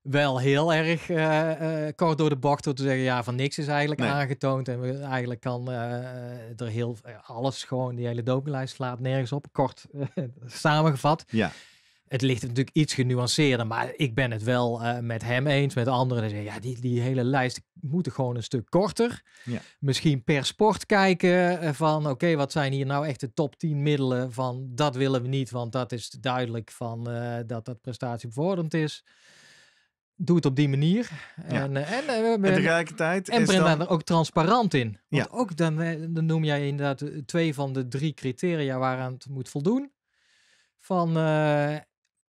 wel heel erg kort door de bocht door te zeggen, ja, van niks is eigenlijk aangetoond. En we, eigenlijk kan er heel alles gewoon, die hele dopenlijst slaat nergens op. Kort samengevat. Ja het ligt natuurlijk iets genuanceerder, maar ik ben het wel eh, met hem eens, met anderen. Die zeggen, ja, die, die hele lijst moet gewoon een stuk korter. Ja. Misschien per sport kijken eh, van, oké, wat zijn hier nou echt de top 10 middelen van, dat willen we niet, want dat is duidelijk van eh, dat dat prestatiebevorderend is doe het op die manier. En, en, en, en, tegelijkertijd. En breng dan... daar ook transparant in. Want ja. ook dan, dan, noem jij inderdaad twee van de drie criteria waaraan het moet voldoen. Van,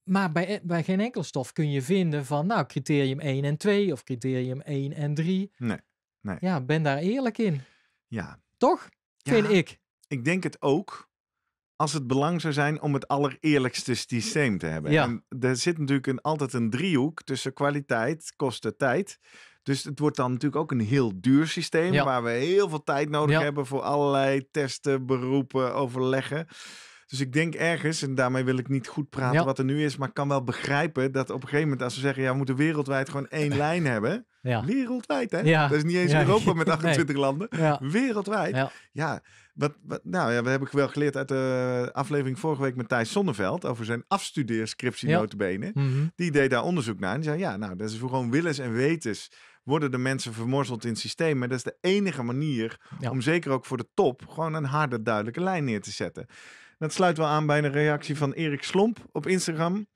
maar bij, e-, bij geen enkele stof kun je vinden van, nou, criterium 1 en 2 of criterium 1 en 3. Nee, nee. Ja, ben daar eerlijk in. Ja. Toch? Vind ik. Ik denk het ook als het belang zou zijn om het allereerlijkste systeem te hebben. Ja. En er zit natuurlijk een, altijd een driehoek tussen kwaliteit, kosten, tijd. Dus het wordt dan natuurlijk ook een heel duur systeem waar we heel veel tijd nodig hebben voor allerlei testen, beroepen, overleggen. Dus ik denk ergens, en daarmee wil ik niet goed praten wat er nu is, maar ik kan wel begrijpen dat op een gegeven moment als ze zeggen, ja, we moeten wereldwijd gewoon één lijn hebben. Ja. Wereldwijd, hè? Dat is niet eens Europa met 28 landen. Wereldwijd. Ja, wat, nou ja, we hebben wel geleerd uit de aflevering vorige week met Thijs Sonneveld over zijn afstudeerscriptie ja. Mhm. Die deed daar onderzoek naar en zei, ja, nou, dat is gewoon willens en wetens worden de mensen vermorzeld in het systeem. Maar dat is de enige manier om zeker ook voor de top gewoon een harde, duidelijke lijn neer te zetten. Dat sluit wel aan bij een reactie van Erik Slomp op Instagram.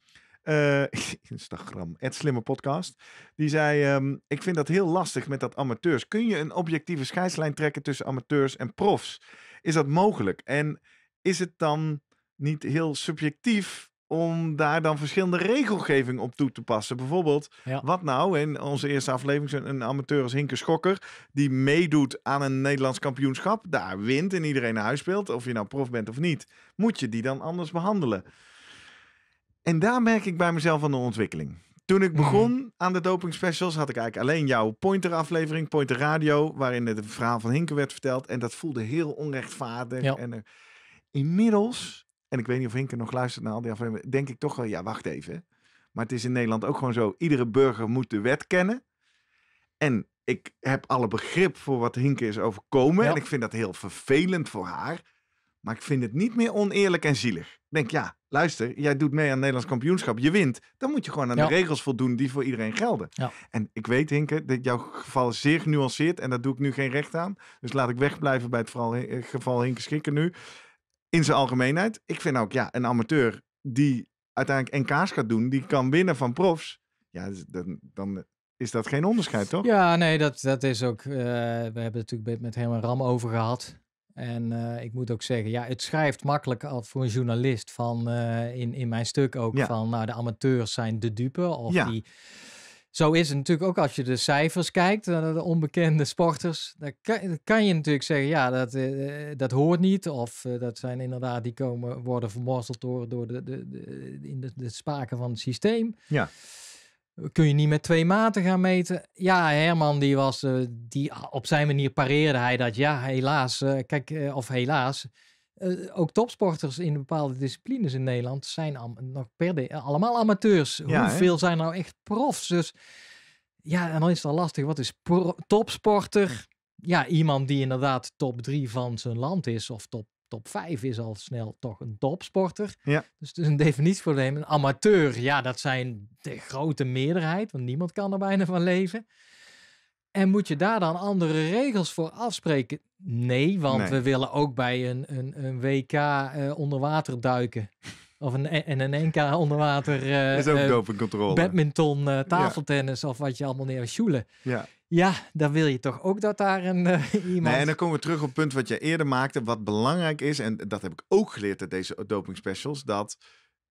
Eh, Instagram, het slimme podcast. Die zei: ehm, Ik vind dat heel lastig met dat amateurs. Kun je een objectieve scheidslijn trekken tussen amateurs en profs? Is dat mogelijk? En is het dan niet heel subjectief om daar dan verschillende regelgeving op toe te passen. Bijvoorbeeld, wat nou in onze eerste aflevering een amateur als Hinke Schokker die meedoet aan een Nederlands kampioenschap, daar wint en iedereen naar huis speelt, of je nou prof bent of niet, moet je die dan anders behandelen. En daar merk ik bij mezelf aan de ontwikkeling. Toen ik mhm. begon aan de doping specials had ik eigenlijk alleen jouw Pointer aflevering, Pointer Radio, waarin het verhaal van Hinke werd verteld en dat voelde heel onrechtvaardig. En inmiddels en ik weet niet of Hinke nog luistert naar al die afleveringen, denk ik toch wel, ja, wacht even. Maar het is in Nederland ook gewoon zo, iedere burger moet de wet kennen. En ik heb alle begrip voor wat Hinke is overkomen. En ik vind dat heel vervelend voor haar. Maar ik vind het niet meer oneerlijk en zielig. Ik denk, ja, luister, jij doet mee aan het Nederlands kampioenschap. Je wint. Dan moet je gewoon aan de regels voldoen die voor iedereen gelden. En ik weet, Hinke, dat jouw geval zeer genuanceerd. En daar doe ik nu geen recht aan. Dus laat ik wegblijven bij het eh, geval Hinke Schikker nu in zijn algemeenheid. Ik vind ook, ja, een amateur die uiteindelijk NK's gaat doen, die kan winnen van profs. Ja, dus dan, dan is dat geen onderscheid, toch? Ja, nee, dat, dat is ook... Eh, we hebben het natuurlijk met helemaal Ram over gehad. En eh, ik moet ook zeggen, ja, het schrijft makkelijk al voor een journalist van eh, in, in mijn stuk ook van, nou, de amateurs zijn de dupe of ja. die zo is het natuurlijk ook als je de cijfers kijkt, de onbekende sporters, dan kan, kan je natuurlijk zeggen, ja, dat, eh, eh, dat hoort niet. Of eh, dat zijn inderdaad, die komen, worden vermorzeld door, door de, de, de in de, de, spaken van het systeem. Ja. Kun je niet met twee maten gaan meten? Ja, Herman, die was, die op zijn manier pareerde hij dat. Ja, helaas, kijk, of helaas, eh, ook topsporters in bepaalde disciplines in Nederland zijn nog eh, allemaal amateurs. Hoeveel zijn nou echt profs? Dus ja, en dan is het al lastig. Wat is topsporter? Ja, iemand die inderdaad top 3 van zijn land is of top top 5 is al snel toch een topsporter. Ja. Dus het is een definitieprobleem. Een amateur, ja, dat zijn de grote meerderheid, want niemand kan er bijna van leven. En moet je daar dan andere regels voor afspreken? Nee, want we willen ook bij een, een, een WK uh, eh, onder water duiken. Of een, e-, en een NK onder water. Eh, is ook eh, dopingcontrole. Badminton, tafeltennis of wat je allemaal neer Ja. ja, dan wil je toch ook dat daar een iemand... Nee, en dan komen we terug op het punt wat je eerder maakte. Wat belangrijk is, en dat heb ik ook geleerd uit deze doping specials, dat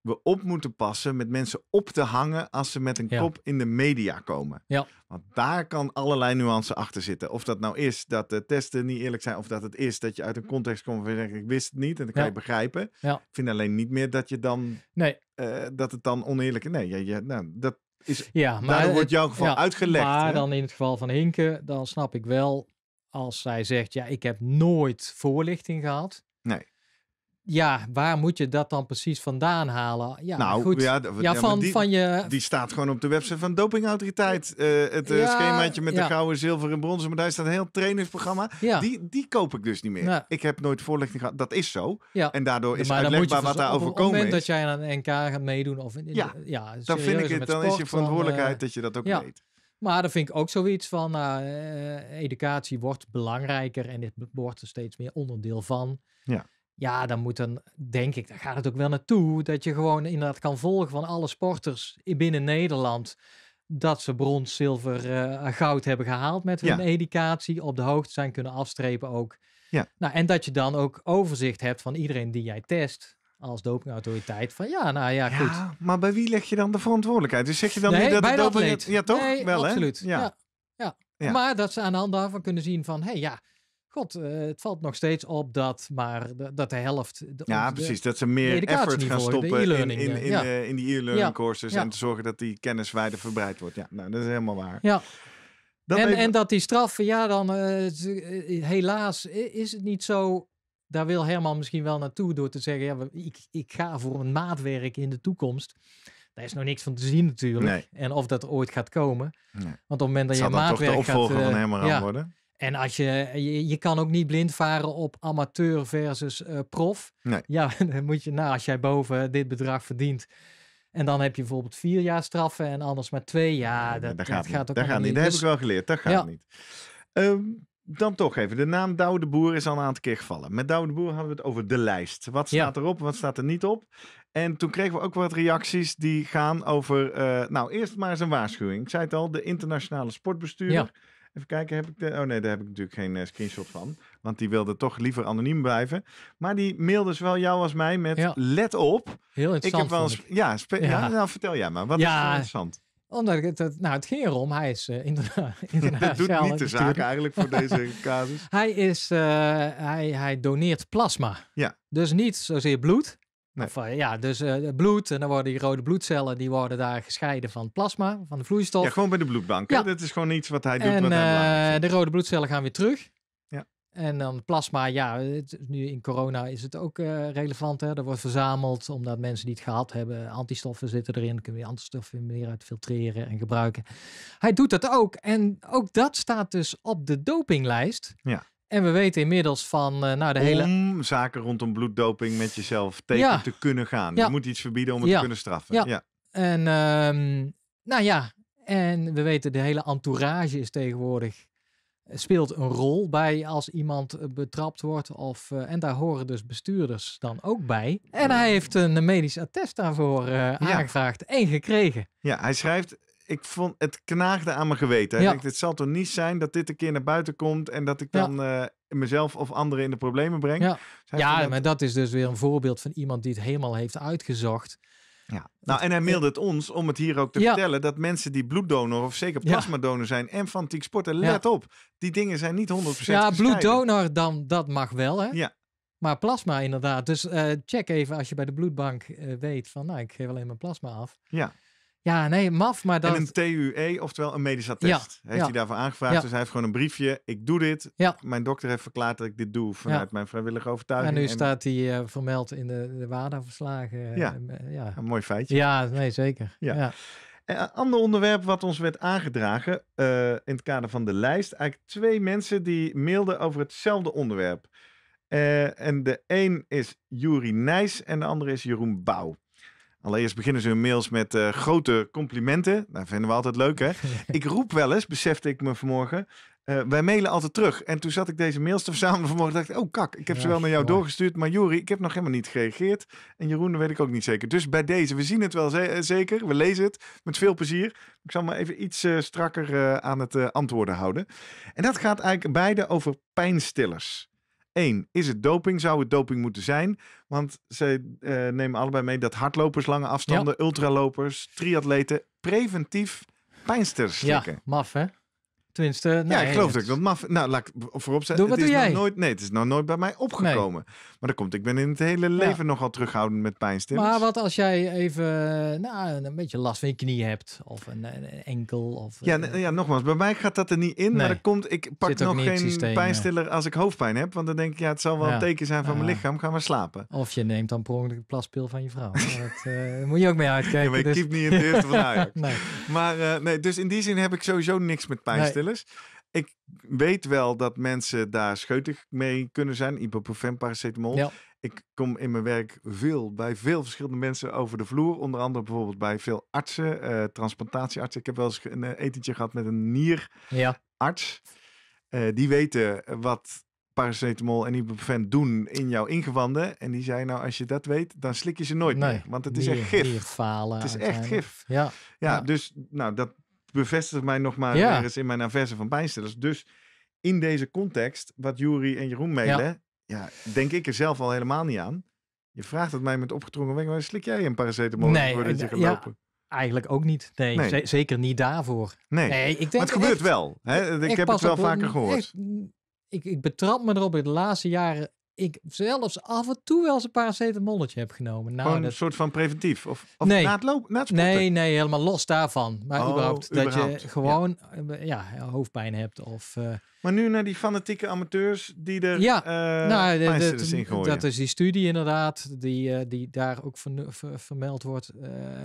we op moeten passen met mensen op te hangen als ze met een kop in de media komen. Ja. Want daar kan allerlei nuance achter zitten. Of dat nou is dat de testen niet eerlijk zijn, of dat het is dat je uit een context komt van ik wist het niet en dat kan je begrijpen. Ja. Ik vind alleen niet meer dat je dan nee. Eh, dat het dan oneerlijk is. Nee, je, je, nou, dat is. Ja, maar daar wordt jouw geval uitgelegd. Maar dan in het geval van Hinken, dan snap ik wel als zij zegt ja, ik heb nooit voorlichting gehad. Nee ja, waar moet je dat dan precies vandaan halen? Ja, nou, goed. Ja, van, die, van je... die staat gewoon op de website van Dopingautoriteit. Uh, het eh, schemaatje met de gouden, zilver en bronzen daar staat een heel trainingsprogramma. Die, die koop ik dus niet meer. Ik heb nooit voorlichting gehad. Dat is zo. En daardoor is maar uitlegbaar wat dus daar overkomen is. Op het moment dat jij aan een NK gaat meedoen. Of, ja, ja dan, vind ik het, dan is je verantwoordelijkheid eh, dat je dat ook weet. Maar dan vind ik ook zoiets van nou, educatie wordt belangrijker en dit wordt er steeds meer onderdeel van. Ja. Ja, dan moet dan, denk ik, daar gaat het ook wel naartoe. Dat je gewoon inderdaad kan volgen van alle sporters binnen Nederland. Dat ze brons, zilver, eh, goud hebben gehaald met hun educatie. Op de hoogte zijn kunnen afstrepen ook. Ja. Nou, en dat je dan ook overzicht hebt van iedereen die jij test als dopingautoriteit van ja, nou ja, goed. Ja, maar bij wie leg je dan de verantwoordelijkheid? Dus zeg je dan nee, niet dat de doping... ja, toch? Wel, Hè? Absoluut. Ja. ja. Maar dat ze aan de hand daarvan kunnen zien van, hé, hey, ja, God, eh, het valt nog steeds op dat maar de, dat de helft. De, ja, precies. Dat ze meer effort gaan stoppen in, in, eh, in, eh, in die e-learning courses. En te zorgen dat die kennis wijder verbreid wordt. Ja, nou, dat is helemaal waar. Ja. en, en dat die straffen, ja, dan uh, helaas is het niet zo. Daar wil Herman misschien wel naartoe door te zeggen: ja, ik, ik ga voor een maatwerk in de toekomst. Daar is nog niks van te zien natuurlijk. En of dat ooit gaat komen. Want op het moment dat je maatwerk gaat... de opvolger van Herman worden. En als je, je, kan ook niet blind varen op amateur versus eh, prof. Ja, dan moet je, nou, als jij boven dit bedrag verdient. En dan heb je bijvoorbeeld vier jaar straffen en anders maar twee jaar. Dat, gaat, dat gaat ook dat gaat niet. Dat heb dus ik wel geleerd. Dat gaat niet. Ehm, dan toch even. De naam Douwe Boer is al een aantal keer gevallen. Met Douwe Boer hadden we het over de lijst. Wat staat erop, wat staat er niet op? En toen kregen we ook wat reacties die gaan over... Eh, nou, eerst maar eens een waarschuwing. Ik zei het al, de internationale sportbestuur. Ja Even kijken, heb ik de... Oh nee, daar heb ik natuurlijk geen eh, screenshot van. Want die wilde toch liever anoniem blijven. Maar die mailde zowel jou als mij met let op. Heel interessant. Ik heb wel eens... ja, nou, vertel jij maar. Wat is nou interessant? Omdat het, het, nou, het ging erom, hij is uh, eh, internationaal. Dat doet niet de zaak eigenlijk voor deze casus. hij, is, eh, hij, hij doneert plasma. Ja. Dus niet zozeer bloed, eh, ja, dus eh, het bloed en dan worden die rode bloedcellen die worden daar gescheiden van plasma, van de vloeistof. Ja, gewoon bij de bloedbank. Ja. Dat is gewoon iets wat hij doet. En wat hij eh, de rode bloedcellen gaan weer terug. Ja. En dan plasma, ja, nu in corona is het ook relevant. Hè? Er wordt verzameld omdat mensen die het gehad hebben, antistoffen zitten erin, kunnen je antistoffen meer uit filtreren en gebruiken. Hij doet dat ook en ook dat staat dus op de dopinglijst. Ja. En we weten inmiddels van eh, nou, de hele... zaken rondom bloeddoping met jezelf tegen te kunnen gaan. Je moet iets verbieden om het te kunnen straffen. Ja. En ehm, nou ja, en we weten de hele entourage is tegenwoordig eh, speelt een rol bij als iemand eh, betrapt wordt. Of, en daar horen dus bestuurders dan ook bij. En hij heeft een medisch attest daarvoor aangevraagd en gekregen. Ja, hij schrijft ik vond het knaagde aan mijn geweten. Ik denk, het zal toch niet zijn dat dit een keer naar buiten komt en dat ik dan eh, mezelf of anderen in de problemen breng. Ja, ja maar dat is dus weer een voorbeeld van iemand die het helemaal heeft uitgezocht. Ja. Nou, en hij mailde het ons om het hier ook te vertellen dat mensen die bloeddonor of zeker plasmadonor zijn en fanatiek sporten, let op, die dingen zijn niet 100% Ja, bloeddonor dan, dat mag wel hè? Ja. Maar plasma inderdaad. Dus eh, check even als je bij de bloedbank eh, weet van, nou, ik geef alleen mijn plasma af. Ja. Ja, nee, maf, maar dat... En een TUE, oftewel een medische attest, heeft hij daarvoor aangevraagd. Dus hij heeft gewoon een briefje, ik doe dit. Mijn dokter heeft verklaard dat ik dit doe vanuit mijn vrijwillige overtuiging. En nu staat hij eh, vermeld in de, de WADA-verslagen. Ja. Eh, ja, een mooi feitje. Ja, nee, zeker. ja. Eh, een ander onderwerp wat ons werd aangedragen in het kader van de lijst. Eigenlijk twee mensen die mailden over hetzelfde onderwerp. en de een is Juri Nijs en de andere is Jeroen Bouw. Allereerst beginnen ze hun mails met eh, grote complimenten. Dat vinden we altijd leuk, hè? ik roep wel eens, besefte ik me vanmorgen. Eh, wij mailen altijd terug. En toen zat ik deze mails te verzamelen vanmorgen. dacht ik, oh kak, ik heb ze wel naar jou doorgestuurd. Maar Jori, ik heb nog helemaal niet gereageerd. En Jeroen, dat weet ik ook niet zeker. Dus bij deze, we zien het wel eh, zeker. We lezen het met veel plezier. Ik zal me even iets strakker aan het antwoorden houden. En dat gaat eigenlijk beide over pijnstillers. Eén, is het doping? Zou het doping moeten zijn? Want ze eh, nemen allebei mee dat hardlopers, lange afstanden, ultralopers, triatleten preventief pijnsters slikken. Ja, maf hè? Tenminste, ja, ik geloof dat ik dat maf. Nou, laat ik voorop Doe, wat doe is jij? Nooit, nee, het is nog nooit bij mij opgekomen. Maar dat komt. Ik ben in het hele leven nogal terughoudend met pijnstillers. Maar wat als jij even nou, een beetje last van je knie hebt of een, enkel of. Ja, eh, ja, nogmaals. Bij mij gaat dat er niet in. Maar dat komt. Ik pak nog geen pijnstiller als ik hoofdpijn heb, want dan denk ik ja, het zal wel een teken zijn van mijn lichaam. Gaan we slapen. Of je neemt dan per ongeluk de plaspil van je vrouw. dat eh, moet je ook mee uitkijken. Ja, ik dus... niet in de eerste van nee. Maar eh, nee, dus in die zin heb ik sowieso niks met pijnstillers. Ik weet wel dat mensen daar scheutig mee kunnen zijn. Ibuprofen, paracetamol. Ja. Ik kom in mijn werk veel bij veel verschillende mensen over de vloer. Onder andere bijvoorbeeld bij veel artsen, uh, transplantatieartsen. Ik heb wel eens een eh, etentje gehad met een nierarts. Ja. Eh, die weten wat paracetamol en ibuprofen doen in jouw ingewanden. En die zei nou, als je dat weet, dan slik je ze nooit meer. Want het is echt gif. Falen, het is echt gif. ja, ja, dus nou, dat, bevestigt mij nog maar ergens in mijn averse van pijnstillers. Dus in deze context, wat Jury en Jeroen mailen, ja. denk ik er zelf al helemaal niet aan. Je vraagt het mij met opgetrongen wegen, maar slik jij een paracetamol voordat je gaat lopen? Eigenlijk ook niet. Nee, zeker niet daarvoor. Nee, ik denk maar het gebeurt wel. Hè? E-, ik, heb het wel vaker gehoord. ik, ik betrap me erop in de laatste jaren ik zelfs af en toe wel eens een paracetamolletje heb genomen. Nou, een soort van preventief? Of, of nee. na het Na het nee, nee, helemaal los daarvan. Maar oh, überhaupt, dat je gewoon eh, ja. hoofdpijn hebt. Of, eh, Maar nu naar die fanatieke amateurs die er ja, uh, nou, Dat is die studie inderdaad, die, die daar ook vermeld wordt.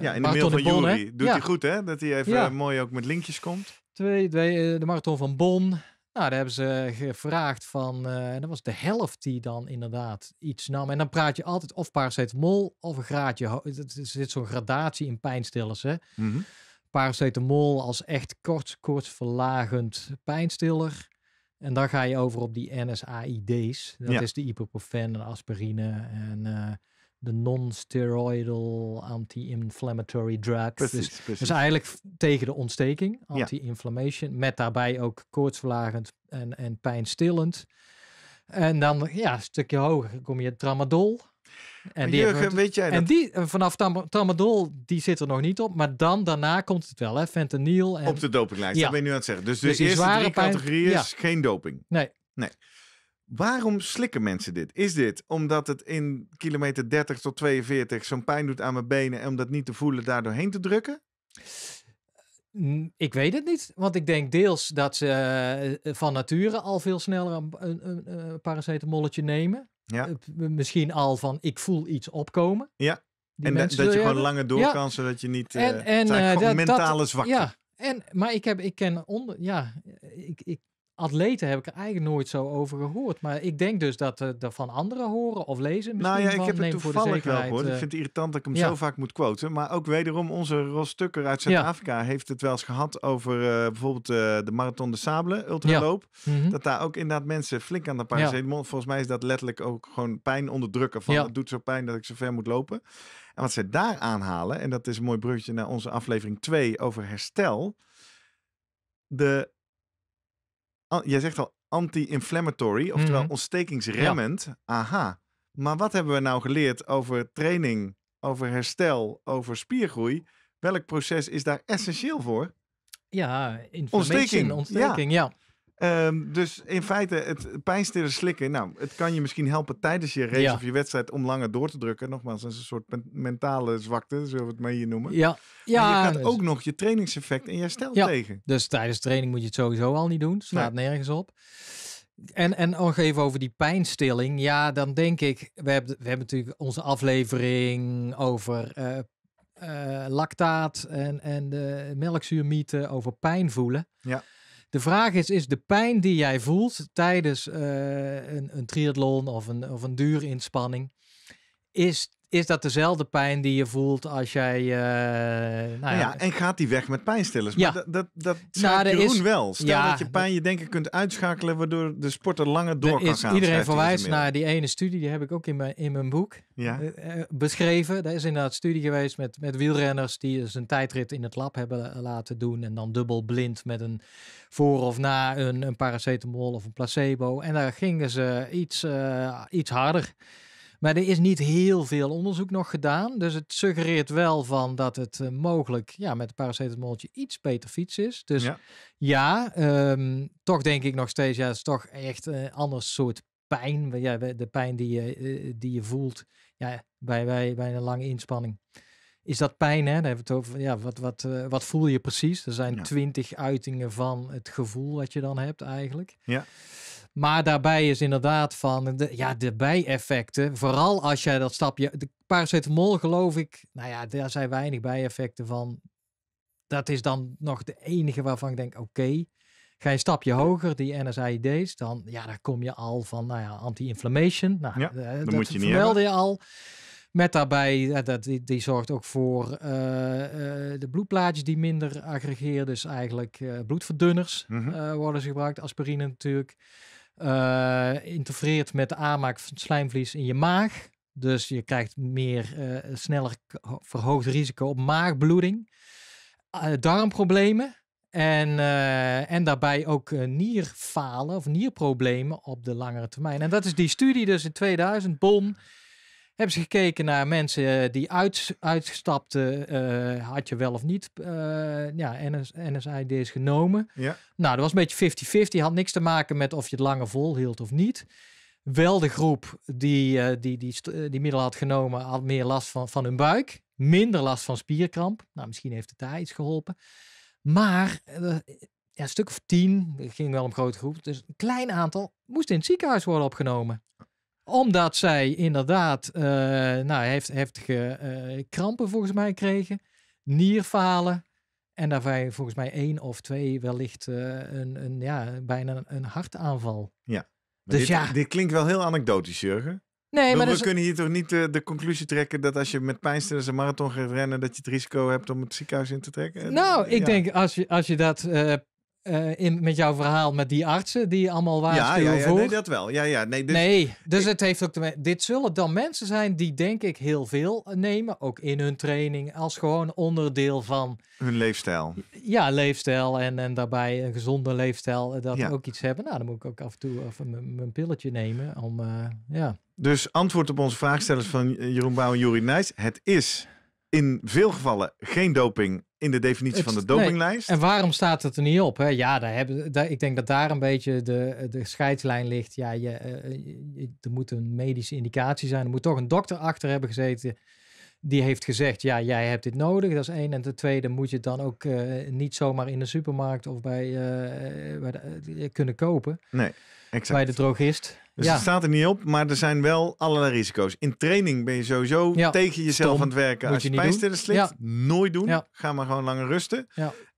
ja, in de mail van Jury. Doet hij goed hè? Dat hij even mooi ook met linkjes komt. Twee, twee, de marathon van Bonn. Nou, daar hebben ze eh, gevraagd van, eh, en dat was de helft die dan inderdaad iets nam. En dan praat je altijd of paracetamol of een graadje. Er zit zo'n gradatie in pijnstillers. Hè? Mhm. Paracetamol als echt kort, kort verlagend pijnstiller. En dan ga je over op die NSAID's. Dat is de ibuprofen en aspirine en... Eh, de non-steroidal anti-inflammatory drugs. Dus precies, dus, eigenlijk tegen de ontsteking, anti-inflammation, met daarbij ook koortsverlagend en, en pijnstillend. En dan ja, een stukje hoger kom je tramadol. En die Jurgen, weet jij En die, eh, vanaf tramadol, die zit er nog niet op. Maar dan, daarna komt het wel, hè. Fentanyl. En... Op de dopinglijst, ja. dat ben je nu aan het zeggen. Dus, dus, de eerste drie categorieën is geen doping. Nee. Nee. Waarom slikken mensen dit? Is dit omdat het in kilometer 30 tot 42 zo'n pijn doet aan mijn benen en om dat niet te voelen daardoor heen te drukken? Ik weet het niet, want ik denk deels dat ze eh, van nature al veel sneller een, een, eh, paracetamolletje nemen. Ja. Eh, misschien al van ik voel iets opkomen. Ja. en dat, dat je gewoon langer door kan, zodat je niet en, uh, en, mentale zwakte. Ja. En, maar ik, heb, ik ken onder, ja, ik, ik atleten heb ik er eigenlijk nooit zo over gehoord. Maar ik denk dus dat uh, eh, er van anderen horen of lezen. Nou misschien nou ja, ik heb het toevallig wel gehoord. ik eh, vind het irritant dat ik hem zo vaak moet quoten. Maar ook wederom onze Ros Tucker uit Zuid-Afrika heeft het wel eens gehad over eh, bijvoorbeeld de Marathon de Sable, ultraloop. Mhm. Dat daar ook inderdaad mensen flink aan de zijn. Volgens mij is dat letterlijk ook gewoon pijn onderdrukken. Van het doet zo pijn dat ik zo ver moet lopen. En wat ze daar aanhalen, en dat is een mooi bruggetje naar onze aflevering 2 over herstel. De jij zegt al anti-inflammatory, oftewel mhm. ontstekingsremmend. Aha. Maar wat hebben we nou geleerd over training, over herstel, over spiergroei? Welk proces is daar essentieel voor? Ja, ontsteking, ontsteking ja. Ehm, dus in feite, het pijnstillen slikken, nou, het kan je misschien helpen tijdens je race of je wedstrijd om langer door te drukken. Nogmaals, dat is een soort mentale zwakte, zullen we het maar hier noemen. Ja, ja. Maar je gaat dus- ook nog je trainingseffect en je herstel ja. tegen. Dus tijdens training moet je het sowieso al niet doen, slaat nergens op. En, en nog even over die pijnstilling. Ja, dan denk ik, we hebben, we hebben natuurlijk onze aflevering over eh, eh, lactaat en, en de melkzuurmythe over pijn voelen. Ja. De vraag is, is de pijn die jij voelt tijdens eh, een, een triathlon of een, of een duur inspanning, is is dat dezelfde pijn die je voelt als jij... Eh, nou, nou ja. en gaat die weg met pijnstillers? Ja. Maar dat, dat, nou, Jeroen wel. Stel dat je pijn je denken kunt uitschakelen, waardoor de sporter langer door kan is, gaan. Iedereen verwijst naar die ene studie, die heb ik ook in mijn, in mijn boek eh, eh, beschreven. Er is inderdaad studie geweest met, met wielrenners die dus een tijdrit in het lab hebben laten doen en dan dubbel blind met een voor of na een, een paracetamol of een placebo. En daar gingen ze iets, iets harder. Maar er is niet heel veel onderzoek nog gedaan. Dus het suggereert wel van dat het eh, mogelijk ja, met een paracetamoltje iets beter fiets is. Dus ja, ehm, toch denk ik nog steeds, ja, het is toch echt een ander soort pijn. Ja, de pijn die je, eh, die je voelt ja, bij, bij, bij een lange inspanning. Is dat pijn, hè? Dan hebben we het over. Ja, wat, wat, eh, wat voel je precies? Er zijn twintig uitingen van het gevoel dat je dan hebt eigenlijk. Ja. Maar daarbij is inderdaad van de, ja, de bijeffecten. Vooral als jij dat stapje. De paracetamol, geloof ik. Nou ja, daar zijn weinig bijeffecten van. Dat is dan nog de enige waarvan ik denk: oké, ga je een stapje hoger, die NSAID's. Dan, ja, daar kom je al van nou ja, anti-inflammation. Nou, eh, dat, moet je niet je al. Met daarbij, eh, dat, die, die zorgt ook voor eh, de bloedplaatjes die minder aggregeren. Dus eigenlijk uh, bloedverdunners mhm. worden ze gebruikt. Aspirine natuurlijk. Eh, interfereert met de aanmaak van slijmvlies in je maag. Dus je krijgt meer, eh, sneller verhoogd risico op maagbloeding, eh, darmproblemen. En, en daarbij ook nierfalen of nierproblemen op de langere termijn. En dat is die studie dus in 2000, Bon, hebben ze gekeken naar mensen eh, die uit, uitstapten, eh, had je wel of niet uh, ja, NS, NSID's genomen. Nou, dat was een beetje 50-50, had niks te maken met of je het vol volhield of niet. Wel de groep die uh, die, die, die, die had genomen, had meer last van, van hun buik, minder last van spierkramp. Nou, misschien heeft het daar iets geholpen. Maar ja, een stuk of tien, het ging wel een grote groep, dus een klein aantal moest in het ziekenhuis worden opgenomen omdat zij inderdaad, eh, nou, heeft heftige uh, eh, krampen volgens mij gekregen, nierfalen. En daarbij volgens mij één of twee wellicht eh, een, een, ja, bijna een hartaanval. Ja. Dus dit, ja. Dit klinkt wel heel anekdotisch, Jurgen. Nee, maar dus... we kunnen hier toch niet de, conclusie trekken dat als je met pijnstillers een marathon gaat rennen, dat je het risico hebt om het ziekenhuis in te trekken? Nou, ik denk als je, als je dat eh, in, met jouw verhaal met die artsen die allemaal waren. ja, ja, ja, Nee, dat wel. Ja, ja, nee, dus, het heeft ook te, dit zullen dan mensen zijn die denk ik heel veel eh, nemen, ook in hun training, als gewoon onderdeel van... Hun leefstijl. Ja, leefstijl en, en daarbij een gezonde leefstijl, eh, dat ja. ook iets hebben. Nou, dan moet ik ook af en toe even mijn pilletje nemen om... ja. Dus antwoord op onze vraagstellers van Jeroen Bouw en Juri Nijs. Het is in veel gevallen geen doping in de definitie van de dopinglijst. En waarom staat het er niet op? Hè? Ja, daar hebben, daar, ik denk dat daar een beetje de, de scheidslijn ligt. Ja, eh, je, er moet een medische indicatie zijn. Er moet toch een dokter achter hebben gezeten die heeft gezegd, ja, jij hebt dit nodig. Dat is één. En ten tweede moet je het dan ook eh, niet zomaar in de supermarkt of bij, uh, kunnen kopen. Nee, exact. Bij de drogist. Dus het staat er niet op, maar er zijn wel allerlei risico's. In training ben je sowieso tegen jezelf aan het werken. Als je, je pijnstiller slikt, nooit doen. Ga maar gewoon langer rusten.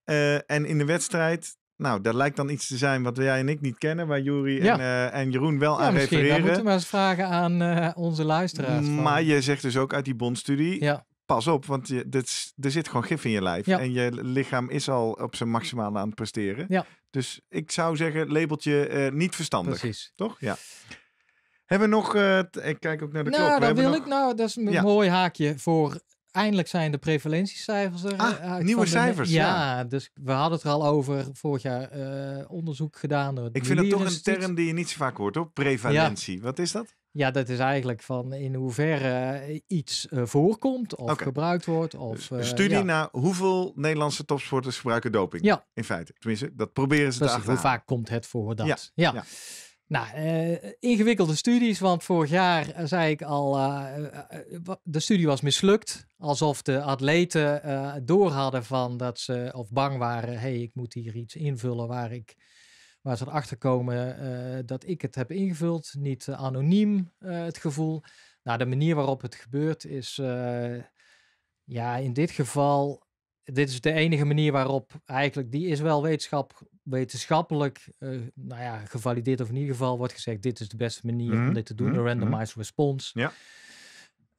Eh, en in de wedstrijd, nou, dat lijkt dan iets te zijn wat jij en ik niet kennen, waar Juri en, eh, en, Jeroen wel aan refereren. Ja, moeten we eens vragen aan eh, onze luisteraars. Maar je zegt dus ook uit die bondstudie, pas op, want je, dit, er zit gewoon gif in je lijf. En je lichaam is al op zijn maximale aan het presteren. Ja. Dus ik zou zeggen, labeltje uh, eh, niet verstandig. Precies. Toch? Ja. Hebben we nog, eh, ik kijk ook naar de nou, klok. Nou, wil ik nou, dat is een mooi haakje voor, eindelijk zijn de prevalentiecijfers er. Ah, eh, nieuwe cijfers. Ja, dus we hadden het er al over, vorig jaar onderzoek gedaan. Door ik vind het toch een term die je niet zo vaak hoort hoor, prevalentie. Wat is dat? Ja, dat is eigenlijk van in hoeverre eh, iets eh, voorkomt of gebruikt wordt. Of, eh, studie naar hoeveel Nederlandse topsporters gebruiken doping. Ja. In feite, tenminste, dat proberen ze te achterhalen. Hoe vaak komt het voor dat? ja. ja. Nou, ingewikkelde studies, want vorig jaar zei ik al, de studie was mislukt. Alsof de atleten door hadden van dat ze, of bang waren, hé, hey, ik moet hier iets invullen waar ik waar ze erachter komen eh, dat ik het heb ingevuld, niet eh, anoniem eh, het gevoel. Nou, de manier waarop het gebeurt is, ja, in dit geval, dit is de enige manier waarop eigenlijk, die is wel wetenschappelijk, nou ja, gevalideerd of in ieder geval wordt gezegd, dit is de beste manier om mhm. dit te doen, de mhm. randomized mhm. response.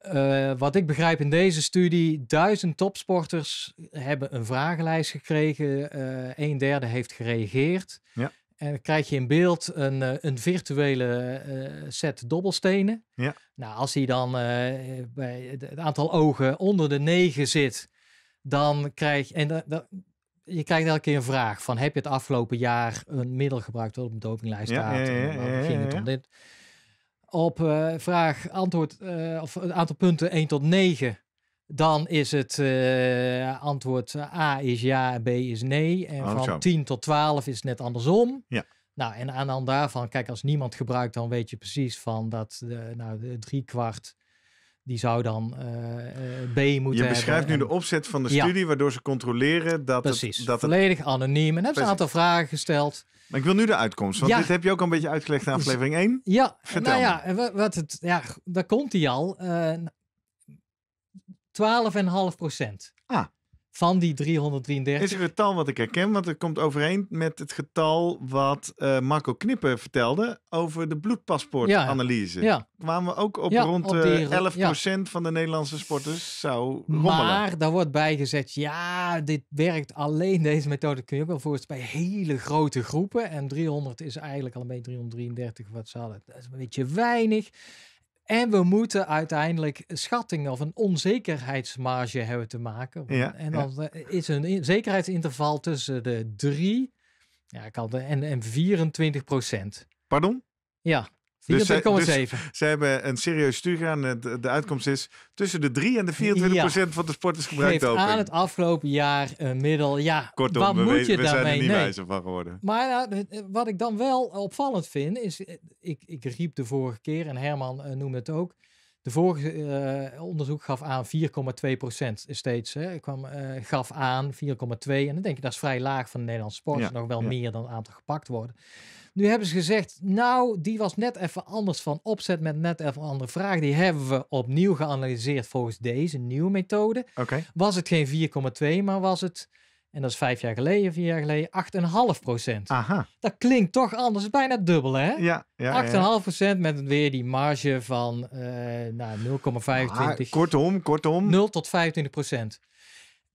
Ja. wat ik begrijp in deze studie, duizend topsporters hebben een vragenlijst gekregen. een derde heeft gereageerd. Ja. En dan krijg je in beeld een, eh, een virtuele eh, set dobbelstenen. Ja. Nou, als hij dan eh, bij het aantal ogen onder de 9 zit, dan krijg je. En dan je krijgt elke keer een vraag van heb je het afgelopen jaar een middel gebruikt dat op de dopinglijst staat? Ja, ging het om dit? Op vraag antwoord of een aantal punten 1 tot 9 dan is het eh, antwoord A is ja en B is nee. En oh, van 10 tot 12 is het net andersom. Ja. Nou, en aan de daarvan, kijk, als niemand gebruikt, dan weet je precies van dat eh, nou, de drie kwart die zou dan eh, B moeten hebben. Je beschrijft nu de opzet van de studie, waardoor ze controleren dat het... volledig het... anoniem. En hebben ze een aantal vragen gesteld. Maar ik wil nu de uitkomst, want ja. dit heb je ook een beetje uitgelegd aan aflevering 1. Ja, nou ja, wat het, ja, daar komt hij al. Uh, 12,5 Ah. Van die 333. Is een getal wat ik herken, want het komt overeen met het getal wat eh, Marco Knippen vertelde over de bloedpaspoortanalyse. Waar Kwamen we ook op rond op 11% eh, van de Nederlandse sporters zou rommelen. Maar daar wordt bijgezet, ja, dit werkt alleen, deze methode kun je ook wel voorstellen bij hele grote groepen. En 300 is eigenlijk al een beetje 333 wat zal het. Dat is een beetje weinig. En we moeten uiteindelijk schattingen of een onzekerheidsmarge hebben te maken. Ja, en dan eh, is een zekerheidsinterval tussen de 3 ja, en, en 24 procent. Pardon? Ja, dus, dus ze dus hebben een serieus studie aan. De, de, uitkomst is tussen de 3 en de 24 procent van de sporters gebruikt doping. aan het afgelopen jaar een middel. Ja, Kortom, wat we moet je we daarmee? zijn er niet wijzer van geworden. Maar eh, eh, wat ik dan wel opvallend vind, is... Eh, ik, ik riep de vorige keer, en Herman noemde het ook... De vorige onderzoek gaf aan 4,2 procent steeds. Hè, kwam, gaf aan 4,2. En dan denk je, dat is vrij laag van de Nederlandse sport. nog wel meer dan een aantal gepakt worden. Nu hebben ze gezegd, nou, die was net even anders van opzet met net even andere vraag. Die hebben we opnieuw geanalyseerd volgens deze nieuwe methode. Okay. Was het geen 4,2, maar was het, en dat is vijf jaar geleden, vier jaar geleden, 8,5 procent. Aha. Dat klinkt toch anders, bijna dubbel, hè? Ja. ja 8,5 procent met weer die marge van uh, nou, 0,25. kortom, kortom. 0 tot 25 procent.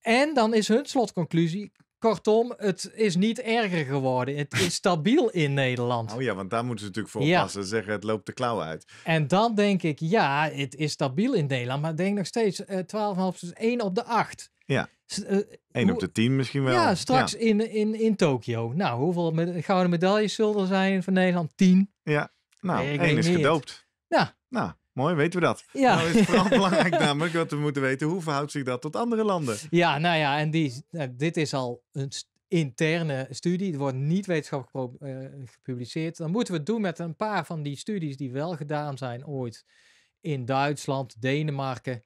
En dan is hun slotconclusie, Kortom, het is niet erger geworden. Het is stabiel in Nederland. Oh ja, want daar moeten ze natuurlijk voor passen. Zeggen het loopt de klauw uit. En dan denk ik, ja, het is stabiel in Nederland. Maar denk nog steeds, uh, 12,5 is 1 op de 8. Ja. 1 eh, op de 10 misschien wel. Ja, straks in, in, in Tokio. Nou, hoeveel gouden medailles zullen er zijn van Nederland? 10. Ja, nou, 1 is gedoopt. Ja. Nou, Mooi, weten we dat. Ja. Nou is het vooral belangrijk namelijk dat we moeten weten hoe verhoudt zich dat tot andere landen. Ja, nou ja, en die, nou, dit is al een interne studie. Het wordt niet wetenschappelijk eh, gepubliceerd. Dan moeten we het doen met een paar van die studies die wel gedaan zijn ooit in Duitsland, Denemarken.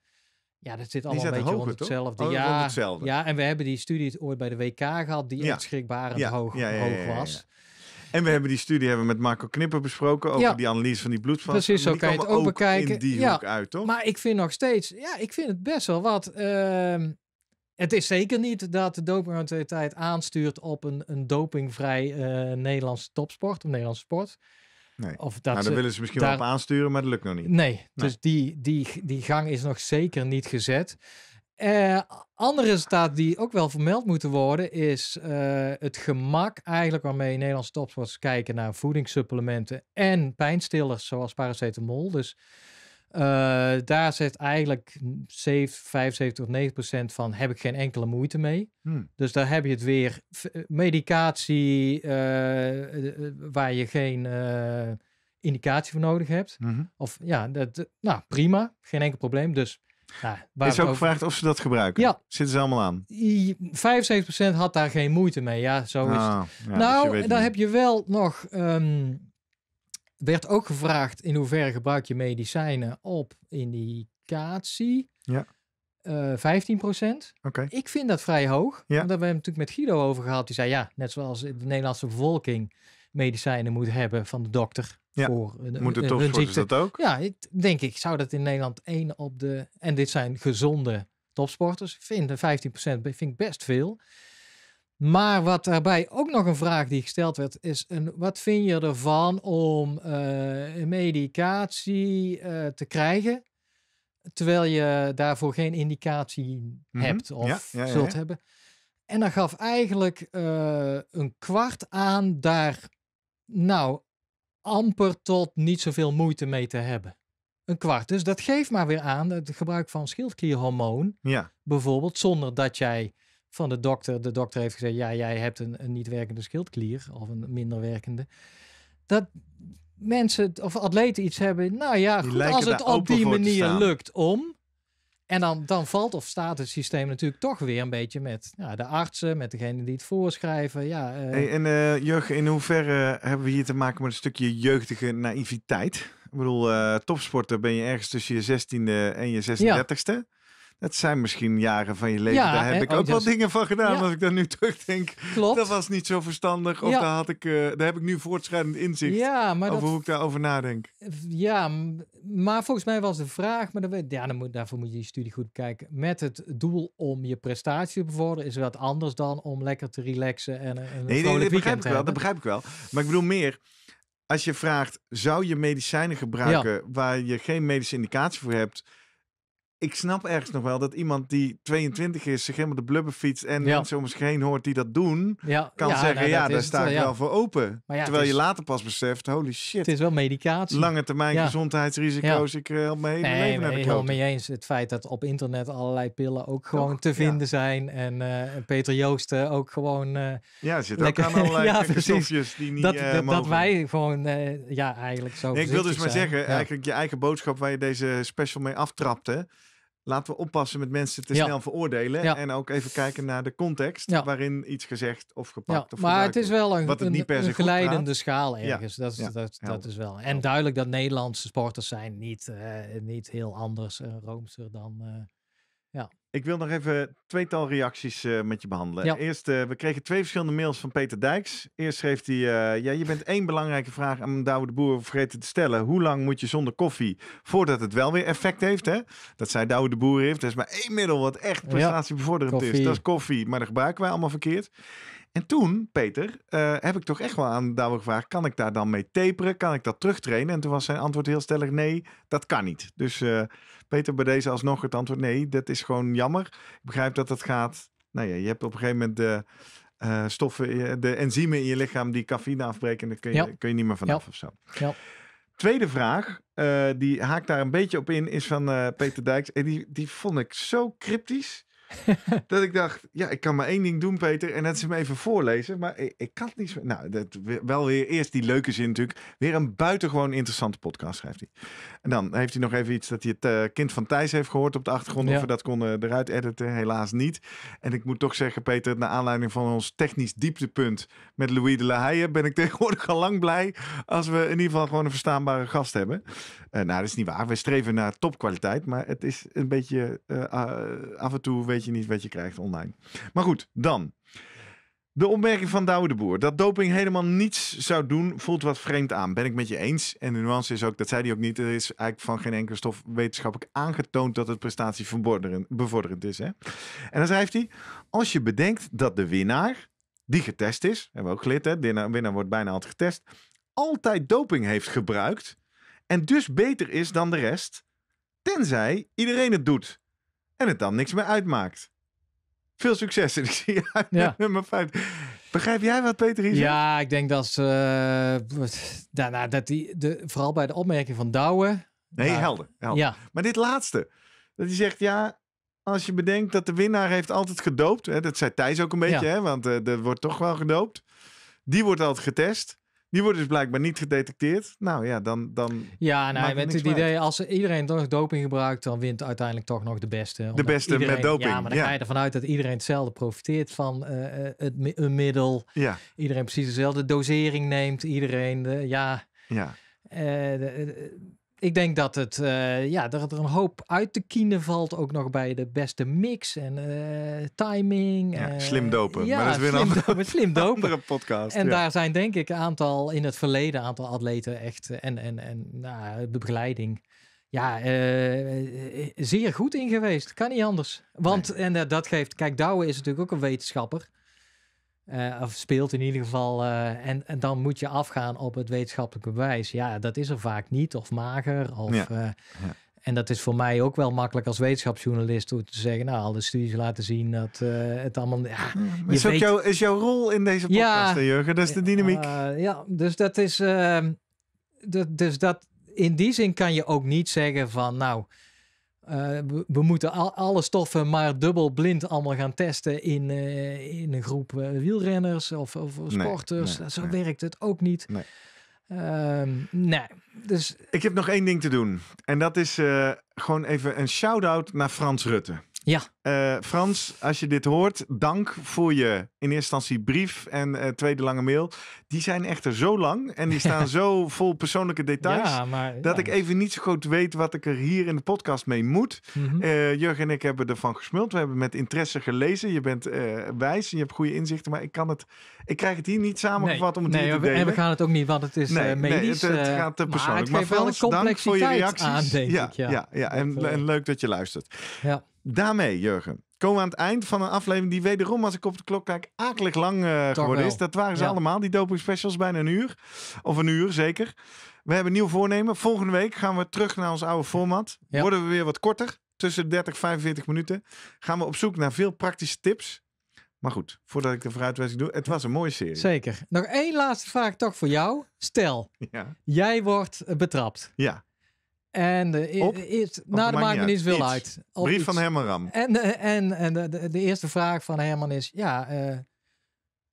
Ja, dat zit allemaal een beetje rond hetzelfde. Oh, ja, en we hebben die studie ooit bij de WK gehad, die ja. schrikbarend ja. hoog, ja, hoog was. En we hebben die studie hebben met Marco Knipper besproken over die analyse van die bloedvaten. Precies, zo kan je het ook bekijken. In die ja, hoek uit, toch? Maar ik vind nog steeds, ja, ik vind het best wel wat. Ehm, het is zeker niet dat de dopingautoriteit aanstuurt op een, een dopingvrij uh, Nederlandse topsport of Nederlandse sport. Nee. Of dat nou, daar willen ze misschien wel op aansturen, maar dat lukt nog niet. Nee, nee, dus die, die, die gang is nog zeker niet gezet. Uh, eh, andere resultaat die ook wel vermeld moeten worden, is eh, het gemak eigenlijk waarmee Nederlandse topsporters kijken naar voedingssupplementen en pijnstillers zoals paracetamol. Dus eh, daar zit eigenlijk 75 tot 90 procent van heb ik geen enkele moeite mee. Hmm. Dus daar heb je het weer. Medicatie waar je geen indicatie voor nodig hebt. Mhm. Of ja, dat, nou prima, geen enkel probleem. Dus nou, is ook gevraagd of ze dat gebruiken. Zitten ze allemaal aan? 75% had daar geen moeite mee. Ja, zo is het. Ah, dus nou, dan heb je wel nog... Um, werd ook gevraagd in hoeverre gebruik je medicijnen op indicatie. Ja. 15 eh, procent. Ik vind dat vrij hoog. Ja. daar hebben we natuurlijk met Guido over gehad. Die zei ja, net zoals de Nederlandse bevolking medicijnen moet hebben van de dokter ja. voor de, dat ook? Ja, ik denk ik zou dat in Nederland één op de... En dit zijn gezonde topsporters. Vinden 15% vind ik best veel. Maar wat daarbij ook nog een vraag die gesteld werd, is een, wat vind je ervan om eh, medicatie eh, te krijgen, terwijl je daarvoor geen indicatie mhm. hebt of zult hebben? En dan gaf eigenlijk eh, een kwart aan daar, nou, amper tot niet zoveel moeite mee te hebben. Een kwart. Dus dat geeft maar weer aan het gebruik van schildklierhormoon. Ja. Bijvoorbeeld zonder dat jij van de dokter, de dokter heeft gezegd, ja, jij hebt een, een niet werkende schildklier of een minder werkende. Dat mensen of atleten iets hebben, nou ja, als het op die manier lukt om, en dan, dan valt of staat het systeem natuurlijk toch weer een beetje met ja, de artsen, met degene die het voorschrijven. Ja, eh. en uh, eh, Jurgen, in hoeverre hebben we hier te maken met een stukje jeugdige naïviteit? Ik bedoel, uh, topsporter ben je ergens tussen je 16e en je 36e dat zijn misschien jaren van je leven. Ja, daar heb ik oh, ook wel dingen van gedaan. Als ik daar nu terugdenk. Klopt. Dat was niet zo verstandig. Of daar, had ik, eh, daar heb ik nu voortschrijdend inzicht maar over hoe ik daarover nadenk. Ja, maar volgens mij was de vraag. Maar dan, moet, daarvoor moet je die studie goed kijken. Met het doel om je prestatie te bevorderen. Is dat anders dan om lekker te relaxen. En, en een nee, dat begrijp ik wel. Dat begrijp ik wel. Maar ik bedoel meer als je vraagt, zou je medicijnen gebruiken waar je geen medische indicatie voor hebt, ik snap ergens nog wel dat iemand die 22 is, zich helemaal de blubberfiets en ja. mensen om zich heen hoort die dat doen, kan zeggen, nou, ja, daar sta ik eh, wel voor open. Terwijl je later pas beseft, holy shit. Het is wel medicatie. Lange termijn gezondheidsrisico's, ik eh, help me hele nee, leven naar de helemaal mee eens. Het feit dat op internet allerlei pillen ook gewoon te vinden zijn eh, en Peter Joosten ook gewoon... Uh, ja, er zit ook aan allerlei stofjes die niet dat, dat, wij gewoon, ja, eigenlijk zo Ik wil dus maar zeggen, eigenlijk je eigen boodschap waar je deze special mee aftrapte laten we oppassen met mensen te snel veroordelen. En ook even kijken naar de context waarin iets gezegd of gepakt of Maar het is wel een, wat niet per een, se schaal ergens. Dat, is, dat, is wel. En duidelijk dat Nederlandse sporters zijn niet, eh, niet heel anders uh, roomser dan... Eh, ja. Ik wil nog even tweetal reacties eh, met je behandelen. Eerst, eh, we kregen twee verschillende mails van Peter Dijks. Eerst schreef hij, eh, ja, je bent één belangrijke vraag aan Douwe de Boer vergeten te stellen. Hoe lang moet je zonder koffie voordat het wel weer effect heeft? Hè? Dat zei Douwe de Boer heeft. Er is maar één middel wat echt prestatiebevorderend koffie. is. Dat is koffie, maar dat gebruiken wij allemaal verkeerd. En toen, Peter, heb ik toch echt wel aan Douwe gevraagd, kan ik daar dan mee taperen? Kan ik dat terugtrainen? En toen was zijn antwoord heel stellig, nee, dat kan niet. Dus... Peter, bij deze alsnog het antwoord nee, dat is gewoon jammer. Ik begrijp dat het gaat. Nou ja, je hebt op een gegeven moment de eh, stoffen, de enzymen in je lichaam die cafeïne afbreken. En daar kun je, kun je niet meer vanaf ja. of zo. Ja. Tweede vraag, eh, die haakt daar een beetje op in, is van eh, Peter Dijks. En die, die vond ik zo cryptisch. dat ik dacht, ja, ik kan maar één ding doen, Peter. En dat is hem even voorlezen. Maar ik, ik kan het niet. Nou, dat, wel weer eerst die leuke zin natuurlijk. Weer een buitengewoon interessante podcast, schrijft hij. En dan heeft hij nog even iets dat hij het eh, kind van Thijs heeft gehoord op de achtergrond. Of we dat konden eruit editen. Helaas niet. En ik moet toch zeggen, Peter, naar aanleiding van ons technisch dieptepunt met Louis de La Haye, ben ik tegenwoordig al lang blij als we in ieder geval gewoon een verstaanbare gast hebben. Uh, nou, dat is niet waar. We streven naar topkwaliteit. Maar het is een beetje eh, af en toe, weet je niet wat je krijgt online. Maar goed, dan. De opmerking van Douwe de Boer dat doping helemaal niets zou doen, voelt wat vreemd aan. Ben ik met je eens. En de nuance is ook, dat zei hij ook niet, er is eigenlijk van geen enkele stof wetenschappelijk aangetoond dat het prestatie bevorderend is. Hè? En dan schrijft hij, als je bedenkt dat de winnaar, die getest is, hebben we ook geleerd, hè? de winnaar wordt bijna altijd getest, altijd doping heeft gebruikt en dus beter is dan de rest, tenzij iedereen het doet en het dan niks meer uitmaakt. Veel succes en ik zie je uit ja. nummer 5. Begrijp jij wat Peter hier Ja, ik denk dat ze, eh, daarna nou, dat die, de, vooral bij de opmerking van Douwe. Nee, helder, helder. Ja. Maar dit laatste, dat hij zegt ja, als je bedenkt dat de winnaar heeft altijd gedoopt. Hè, dat zei Thijs ook een beetje, hè, want eh, er wordt toch wel gedoopt. Die wordt altijd getest. Die worden dus blijkbaar niet gedetecteerd. Nou ja, dan. dan ja, nou, met het idee, als iedereen toch doping gebruikt, dan wint uiteindelijk toch nog de beste. De beste met doping. Ja, maar dan ga je ervan uit dat iedereen hetzelfde profiteert van eh, eh, het een middel. Ja. Iedereen precies dezelfde dosering neemt. Iedereen, de, eh, ja. Ja. de, ik denk dat, het, eh, ja, dat er een hoop uit te kiezen valt. Ook nog bij de beste mix en eh, timing. Ja, slim dopen. maar dat is weer slim, een slim dopen. podcast. En daar zijn denk ik een aantal in het verleden, een aantal atleten echt. Eh, en, en, en nou, de begeleiding. Ja, zeer goed in geweest. Kan niet anders. Want, en dat geeft, kijk, Douwe is natuurlijk ook een wetenschapper. Eh, of speelt in ieder geval. Eh, en, en, dan moet je afgaan op het wetenschappelijke bewijs. Ja, dat is er vaak niet, of mager. Of, eh, En dat is voor mij ook wel makkelijk als wetenschapsjournalist om te zeggen, nou, al de studies laten zien dat het allemaal. Ja, is, jouw, is jouw rol in deze podcast, ja, Jurgen? Dat is de dynamiek. ja, dus dat is. Ehm, dus dat, in die zin kan je ook niet zeggen van, nou, eh, we, moeten al, alle stoffen maar dubbel blind allemaal gaan testen in, eh, in een groep eh, wielrenners of, of sporters. Zo werkt het ook niet. Ehm, nee. Dus... Ik heb nog één ding te doen. En dat is gewoon even een shout-out naar Frans Rutte. Ja. Eh, Frans, als je dit hoort, dank voor je in eerste instantie brief en eh, tweede lange mail. Die zijn echter zo lang en die staan zo vol persoonlijke details. dat ik even niet zo goed weet wat ik er hier in de podcast mee moet. Mm eh, Jurgen en ik hebben ervan gesmuld. We hebben met interesse gelezen. Je bent wijs en je hebt goede inzichten. Maar ik, kan het, ik krijg het hier niet samengevat om het nee, te delen. En we gaan het ook niet, want het is nee, medisch. Nee, het, gaat te persoonlijk. Maar, het maar Frans, wel dank voor je reacties. Aan, denk ja, ik, ja, ja, en, en, leuk dat je luistert. Ja. Daarmee, Jurgen, komen we aan het eind van een aflevering die wederom, als ik op de klok kijk, akelig lang eh, geworden is. Dat waren ze allemaal, die doping specials, bijna een uur. Of een uur, zeker. We hebben een nieuw voornemen. Volgende week gaan we terug naar ons oude format. Worden we weer wat korter, tussen 30 en 45 minuten. Gaan we op zoek naar veel praktische tips. Maar goed, voordat ik de vooruitwijzing doe, het was een mooie serie. Zeker. Nog één laatste vraag toch voor jou. Stel, ja. jij wordt betrapt. Ja. En de, e-, e-, oh, nou, dat maakt me niet uit. Brief van Herman eh, En, de, en, en de, de, eerste vraag van Herman is: ja, eh,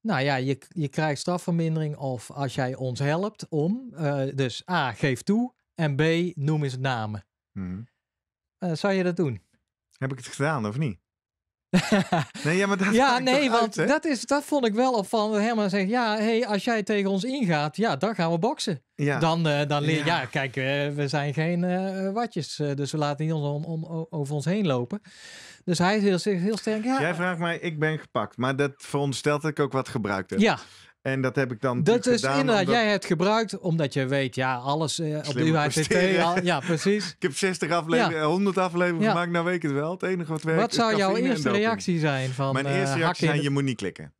nou ja, je, je krijgt strafvermindering of als jij ons helpt om. Eh, dus A, geef toe. En B, noem eens namen. Hmm. zou je dat doen? Heb ik het gedaan of niet? nee, ja, maar dat ja, nee, want dat, is, dat vond ik wel op van Herman zegt, ja, hey, als jij tegen ons ingaat, ja, dan gaan we boksen. Ja. Dan, eh, dan leer ja. kijk, eh, we zijn geen eh, watjes, dus we laten niet om, om, over ons heen lopen. Dus hij is heel, heel sterk. Ja. Jij vraagt mij, ik ben gepakt, maar dat veronderstelt dat ik ook wat gebruikt heb. Ja, en dat heb ik dan Dat is inderdaad, omdat... jij hebt gebruikt omdat je weet, ja, alles eh, op de UHTT. ja, precies. ik heb 60 afleveringen, 100 afleveringen ja. gemaakt, nou weet ik het wel. Het enige wat werkt Wat zou jouw eerste reactie zijn van Mijn eerste eh, reactie zijn, je moet niet klikken.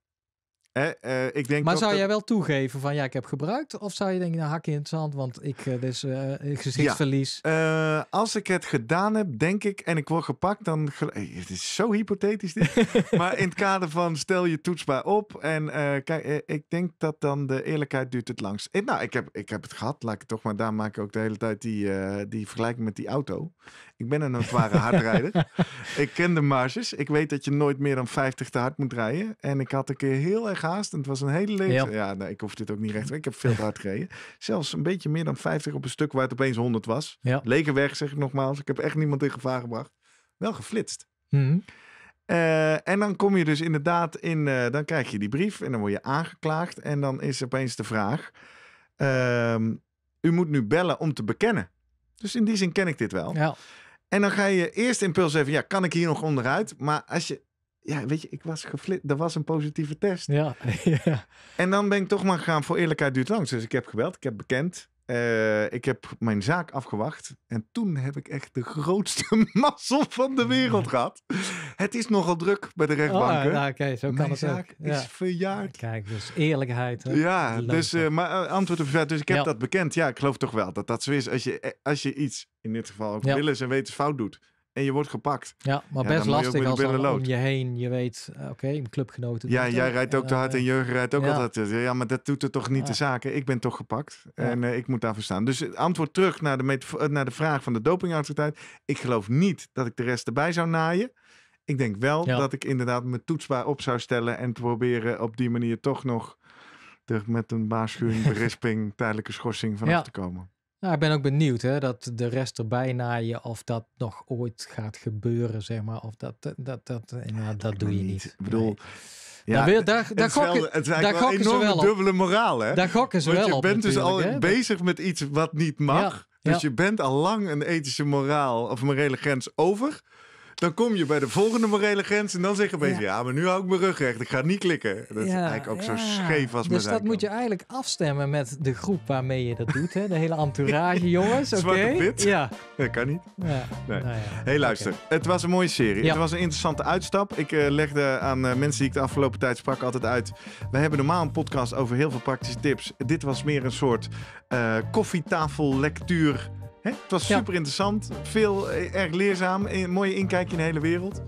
Eh, ik denk maar zou jij wel toegeven van ja, ik heb gebruikt? Of zou je denken, nou hak in het zand, want ik, eh, dus, eh, gezichtsverlies. als ik het gedaan heb, denk ik, en ik word gepakt, dan... Hey, het is zo hypothetisch dit. maar in het kader van stel je toetsbaar op. En kijk, ik denk dat dan de eerlijkheid duurt het langst. nou, ik heb, ik heb het gehad, laat ik het toch maar. Daar maak ik ook de hele tijd die, die vergelijking met die auto. Ik ben een notoire hardrijder. ik ken de marges. Ik weet dat je nooit meer dan 50 te hard moet rijden. En ik had een keer heel erg haast. En het was een hele leeg. Ja, ik hoef dit ook niet recht. Ik heb veel te hard gereden. Zelfs een beetje meer dan 50 op een stuk waar het opeens 100 was. Ja. Lege weg, zeg ik nogmaals. Ik heb echt niemand in gevaar gebracht. Wel geflitst. Mhm. Eh, en dan kom je dus inderdaad in, eh, dan krijg je die brief en dan word je aangeklaagd. En dan is opeens de vraag: ehm, U moet nu bellen om te bekennen. Dus in die zin ken ik dit wel. Ja. En dan ga je eerst impuls even, ja, kan ik hier nog onderuit? Maar als je, ja, weet je, ik was geflit, er was een positieve test. Ja. ja. En dan ben ik toch maar gegaan voor eerlijkheid duurt langs. Dus ik heb gebeld, ik heb bekend. Eh, ik heb mijn zaak afgewacht. En toen heb ik echt de grootste mazzel van de wereld gehad. Het is nogal druk bij de oh, ah, rechtbanken. Oh, nou, kijk, zo kan het zaak ook. is verjaard. Kijk, dus eerlijkheid. Hè? Ja, dus, eh, maar eh, antwoord op verjaard. Dus ik heb dat bekend. Ja, ik geloof toch wel dat dat zo is. Als je, als je iets, in dit geval ook ja. willens en wetens fout doet en je wordt gepakt. Ja, maar best lastig als je om je heen, je weet, eh, oké, mijn clubgenoten. Ja, jij rijdt ook te hard eh, en jeugd rijdt ook altijd. Ja, maar dat doet er toch niet de zaken. Ik ben toch gepakt en eh, ik moet daarvoor staan. Dus antwoord terug naar de, naar de vraag van de dopingautoriteit. Ik geloof niet dat ik de rest erbij zou naaien. Ik denk wel dat ik inderdaad me toetsbaar op zou stellen en proberen op die manier toch nog de, met een waarschuwing, berisping, tijdelijke schorsing vanaf te komen. Nou, ik ben ook benieuwd hè, dat de rest erbij naaien of dat nog ooit gaat gebeuren, zeg maar. Of dat, eh, dat, dat, eh, nou, dat, dat doe je niet. Ik bedoel, ja, nou, daar, daar, daar, gokken, het daar gokken wel op. dubbele moraal, hè? Daar gokken ze wel op, je bent dus al bezig met iets wat niet mag. dus je bent al lang een ethische moraal of morele grens over. Dan kom je bij de volgende morele grens en dan zeggen je ja. ja, maar nu hou ik mijn rug recht, ik ga niet klikken. Dat is eigenlijk ook zo scheef als Dus dat moet je eigenlijk afstemmen met de groep waarmee je dat doet. Hè? De hele entourage, jongens. Oké. Okay? Ja. Dat kan niet. Nee. Nou luister. Het was een mooie serie. Het was een interessante uitstap. Ik eh, legde aan eh, mensen die ik de afgelopen tijd sprak altijd uit. We hebben normaal een podcast over heel veel praktische tips. Dit was meer een soort uh, het was super interessant. Veel eh, erg leerzaam. Een eh, mooie inkijk in de hele wereld.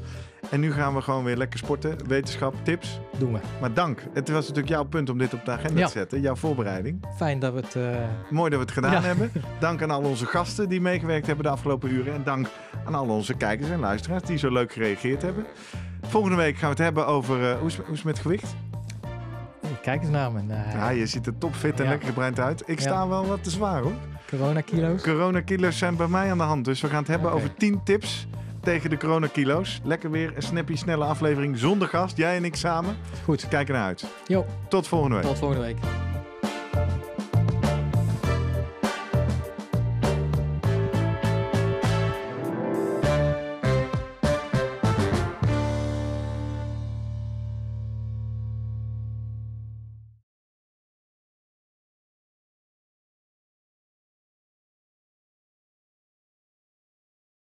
En nu gaan we gewoon weer lekker sporten. Wetenschap, tips. Doen we. Maar dank. Het was natuurlijk jouw punt om dit op de agenda te zetten. Jouw voorbereiding. Fijn dat we het... Eh, Mooi dat we het gedaan hebben. Dank aan al onze gasten die meegewerkt hebben de afgelopen uren. En dank aan al onze kijkers en luisteraars die zo leuk gereageerd hebben. Volgende week gaan we het hebben over... hoe, is, hoe is het met gewicht? Kijk eens naar me. ja, je ziet er topfit en lekker gebruind uit. Ik sta wel wat te zwaar hoor. Corona-kilo's? Corona-kilo's zijn bij mij aan de hand. Dus we gaan het hebben over 10 tips tegen de coronakilo's. Lekker weer een snappy, snelle aflevering zonder gast. Jij en ik samen. Goed. Kijk ernaar uit. Jo. Tot volgende week. Tot volgende week.